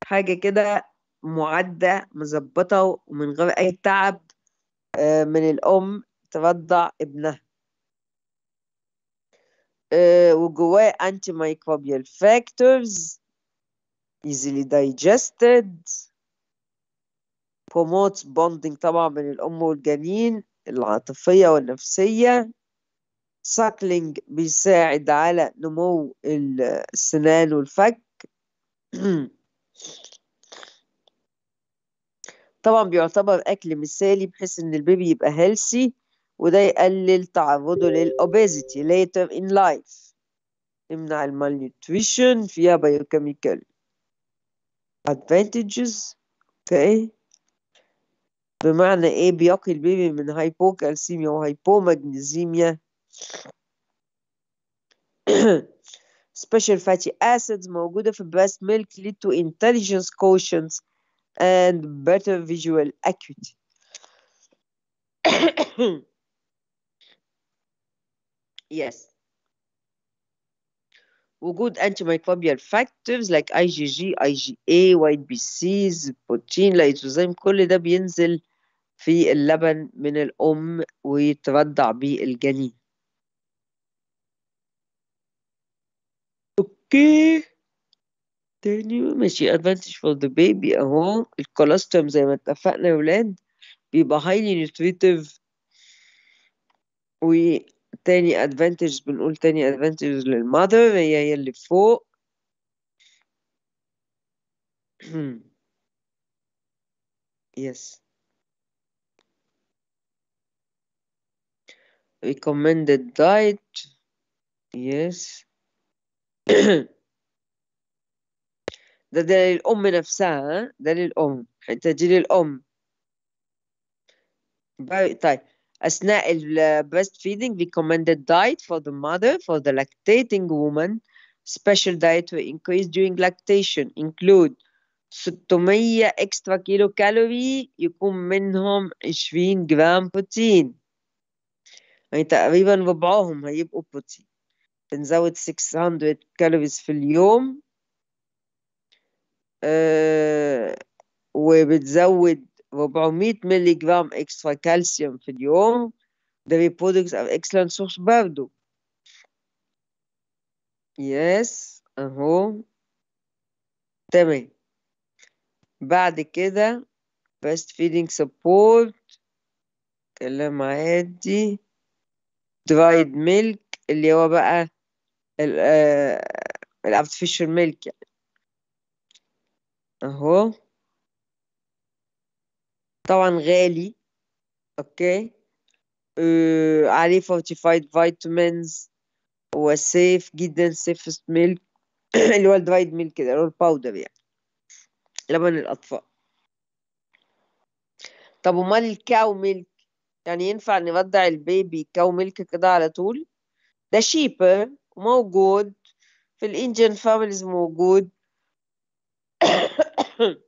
حاجة كده معدة مظبطة ومن غير أي تعب من الأم ترضع ابنها وجواه antimicrobial factors easily digested promotes bonding طبعا بين الأم والجنين العاطفية والنفسية suckling بيساعد على نمو السنان والفك (clears throat) طبعا بيعتبر أكل مثالي بحيث إن البيبي يبقى healthy وده يقلل تعرضه للأوبيزيتي later in life يمنع المالنيوتريشن فيها بايوكيميكال advantages كايه بمعنى ايه بيقي البيبي من هايبوكالسيميا hypomagnesemia. (clears throat) special fatty acids موجودة في breast milk lead to intelligence quotients and better visual acuity (clears throat) yes وجود انتي مايكروبيال فاكتورز لايك اي جي جي اي جي اي وايت بي سيز بروتين لايزوزيم كل ده بينزل في اللبن من الام ويتردع بيه الجنين اوكي تاني ماشي ادفانتج فور ذا بيبي اهو الكولostrum زي ما اتفقنا يا ولاد بيبقى هايلي نيوتريتيف تاني ادفانتج بنقول تاني ادفانتج للمادر هي هي اللي فوق (clears throat) yes recommended diet yes (clears throat) ده ده للأم نفسها ده للأم التسجيل للأم طيب أثناء ال breastfeeding recommended diet for the mother for the lactating woman special dietary increase during lactation include 600 اكسترا كيلو كالوري يكون منهم 20 جرام بروتين يعني تقريبا ربعهم هيبقوا بروتين بنزود 600 كالوريز في اليوم أه وبتزود 400 ملي جرام اكسترا كالسيوم في اليوم dairy products are excellent source برضو يس اهو تمام بعد كده breast feeding support كلام عادي درايد ميلك اللي هو بقى الارتفيشال ميلك آه، يعني اهو طبعا غالي اوكي آه عليه فورتيفايد فيتامينز هو سيف جدا سيف ميلك (clears throat) اللي هو الدرايد ميلك كده اللي هو الباودر يعني لبن الاطفال طب امال الكاو ميلك يعني ينفع نودع البيبي كاو ميلك كده على طول ده شيبر موجود في الانجن فاميليز موجود (clears throat) (coughs)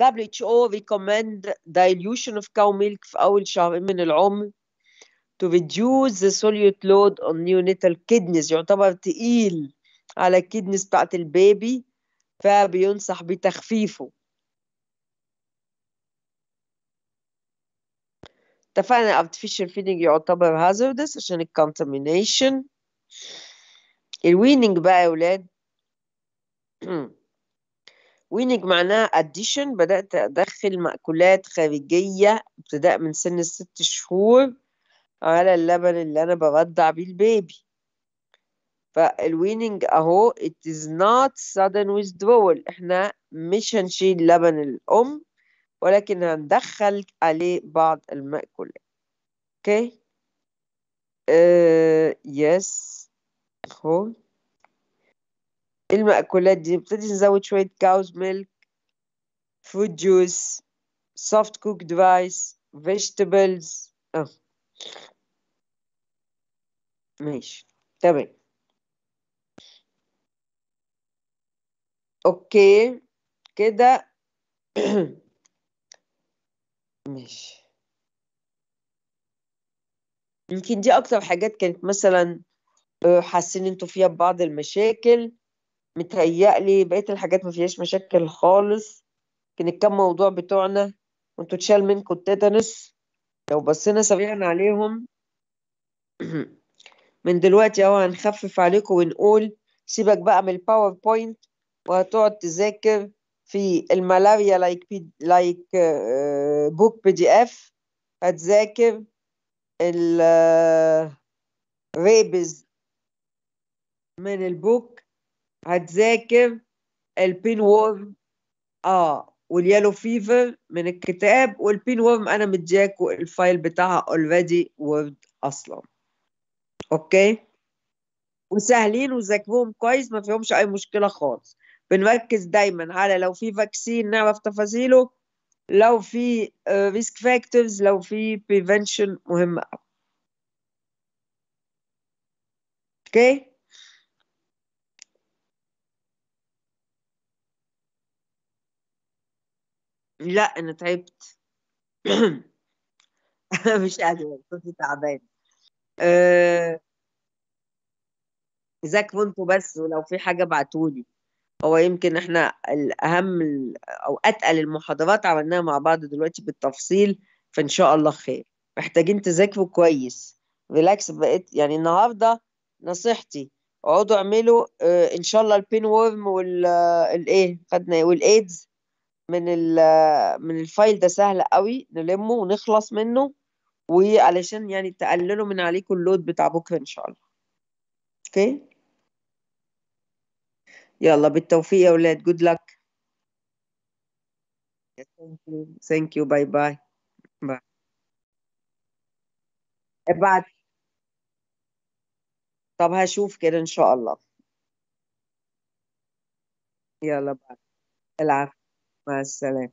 WHO recommend dilution of cow milk في أول شهرين من العمر to reduce the solute load on neonatal kidneys يعتبر تقيل على الكدنس بتاعت البيبي فبينصح بتخفيفه اتفقنا artificial feeding يعتبر hazardous عشان contamination الويننج بقى يا ولاد ويننج معناها اديشن بدأت أدخل مأكولات خارجية ابتداء من سن الست شهور على اللبن اللي أنا بودع بيه البيبي فالويننج أهو it is not sudden withdrawal إحنا مش هنشيل لبن الأم ولكن هندخل عليه بعض المأكولات اوكي okay. uh, yes المأكولات دي نبتدي نزود شوية كاوز ميلك فروت جوس سوفت كوك rice فيجيتابلز اه ماشي تمام اوكي كده (clears throat) ماشي يمكن دي اكتر حاجات كانت مثلا آه، حاسين انتوا فيها ببعض المشاكل متهيألي بقية الحاجات ما فيهاش مشاكل خالص كان الكام موضوع بتوعنا وانتوا اتشال منكم التيتانوس لو بصينا سريعا عليهم (clears throat) من دلوقتي اهو هنخفف عليكم ونقول سيبك بقى من الباوربوينت وهتقعد تذاكر في الملاريا لايك بي لايك بوك بي دي اف هتذاكر الريبز uh, من البوك هتذاكر البين وورم اه واليالو فيفر من الكتاب والبين وورم انا مدياكو الفايل بتاعها اوريدي وورد اصلا اوكي وسهلين وذاكروهم كويس ما فيهمش اي مشكله خالص بنركز دايما على لو في فاكسين نعرف تفاصيله لو في ريسك آه، فاكتورز لو في بريفنشن مهمه اوكي okay. لا انا تعبت (clears throat) مش قادرة كنت تعبان أه... ذاكروا انتوا بس ولو في حاجة لي هو يمكن احنا الاهم او اتقل المحاضرات عملناها مع بعض دلوقتي بالتفصيل فان شاء الله خير محتاجين تذاكروا كويس ريلاكس بقيت يعني النهارده نصيحتي اقعدوا اعملوا اه ان شاء الله البين وورم والايه آه، خدنا إيه، والايدز من آه، من الفايل ده سهل قوي نلمه ونخلص منه وعلشان يعني تقللوا من عليكم اللود بتاع بكره ان شاء الله اوكي يلا بالتوفيق يا اولاد جود لك ثانك يو ثانك يو باي باي باي ابعت طب هشوف كده ان شاء الله يلا بعد العفو مع السلامة